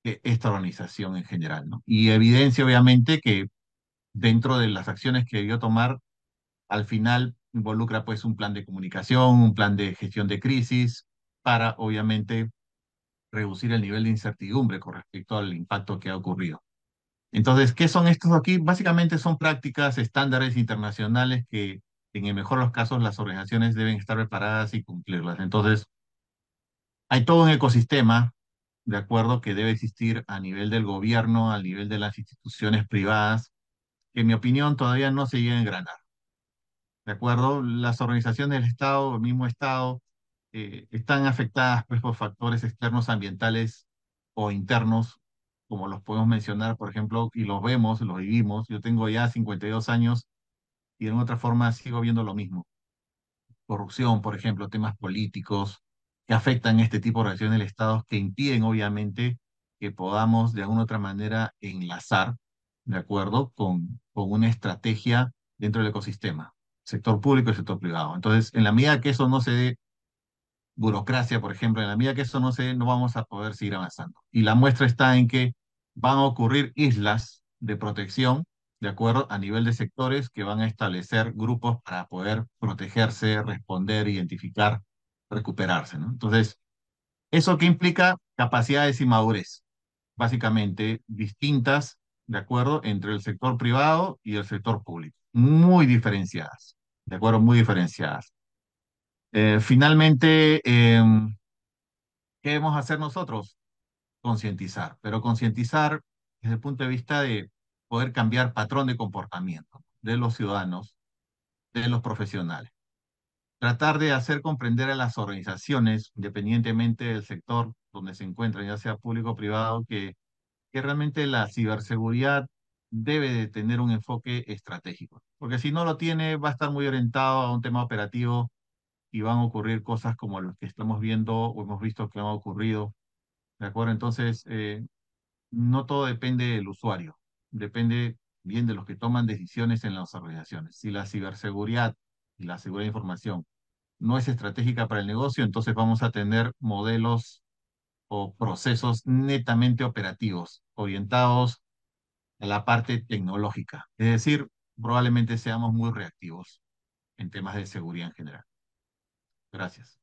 e, esta organización en general, ¿no? Y evidencia obviamente que dentro de las acciones que debió tomar, al final Involucra pues un plan de comunicación, un plan de gestión de crisis para obviamente reducir el nivel de incertidumbre con respecto al impacto que ha ocurrido. Entonces, ¿qué son estos aquí? Básicamente son prácticas, estándares internacionales que en el mejor de los casos las organizaciones deben estar preparadas y cumplirlas. Entonces, hay todo un ecosistema, de acuerdo, que debe existir a nivel del gobierno, a nivel de las instituciones privadas, que en mi opinión todavía no se llega a engranar. ¿de acuerdo? Las organizaciones del Estado, el mismo Estado, eh, están afectadas pues, por factores externos ambientales o internos, como los podemos mencionar, por ejemplo, y los vemos, los vivimos. Yo tengo ya 52 años y de otra forma sigo viendo lo mismo. Corrupción, por ejemplo, temas políticos que afectan este tipo de organizaciones del Estado, que impiden, obviamente, que podamos de alguna otra manera enlazar, ¿de acuerdo?, con, con una estrategia dentro del ecosistema sector público y sector privado. Entonces, en la medida que eso no se dé, burocracia, por ejemplo, en la medida que eso no se dé, no vamos a poder seguir avanzando. Y la muestra está en que van a ocurrir islas de protección, de acuerdo, a nivel de sectores que van a establecer grupos para poder protegerse, responder, identificar, recuperarse. Entonces, ¿eso que implica? Capacidades y madurez, básicamente distintas, de acuerdo, entre el sector privado y el sector público, muy diferenciadas de acuerdo, muy diferenciadas. Eh, finalmente, em, ¿qué debemos hacer nosotros? Concientizar, pero concientizar desde el punto de vista de poder cambiar patrón de comportamiento de los ciudadanos, de los profesionales. Tratar de hacer comprender a las organizaciones, independientemente del sector donde se encuentran, ya sea público o privado, que, que realmente la ciberseguridad debe de tener un enfoque estratégico, porque si no lo tiene va a estar muy orientado a un tema operativo y van a ocurrir cosas como las que estamos viendo o hemos visto que han ocurrido, ¿de acuerdo? Entonces, eh, no todo depende del usuario, depende bien de los que toman decisiones en las organizaciones. Si la ciberseguridad y la seguridad de información no es estratégica para el negocio, entonces vamos a tener modelos o procesos netamente operativos, orientados en la parte tecnológica. Es decir, probablemente seamos muy reactivos en temas de seguridad en general. Gracias.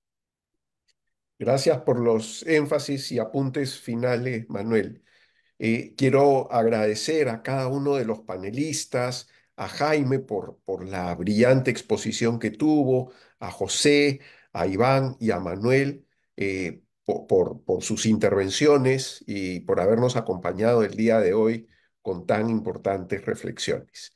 Gracias por los énfasis y apuntes finales, Manuel. Eh, quiero agradecer a cada uno de los panelistas, a Jaime por, por la brillante exposición que tuvo, a José, a Iván y a Manuel eh, por, por, sus intervenciones y por habernos acompañado el día de hoy con tan importantes reflexiones.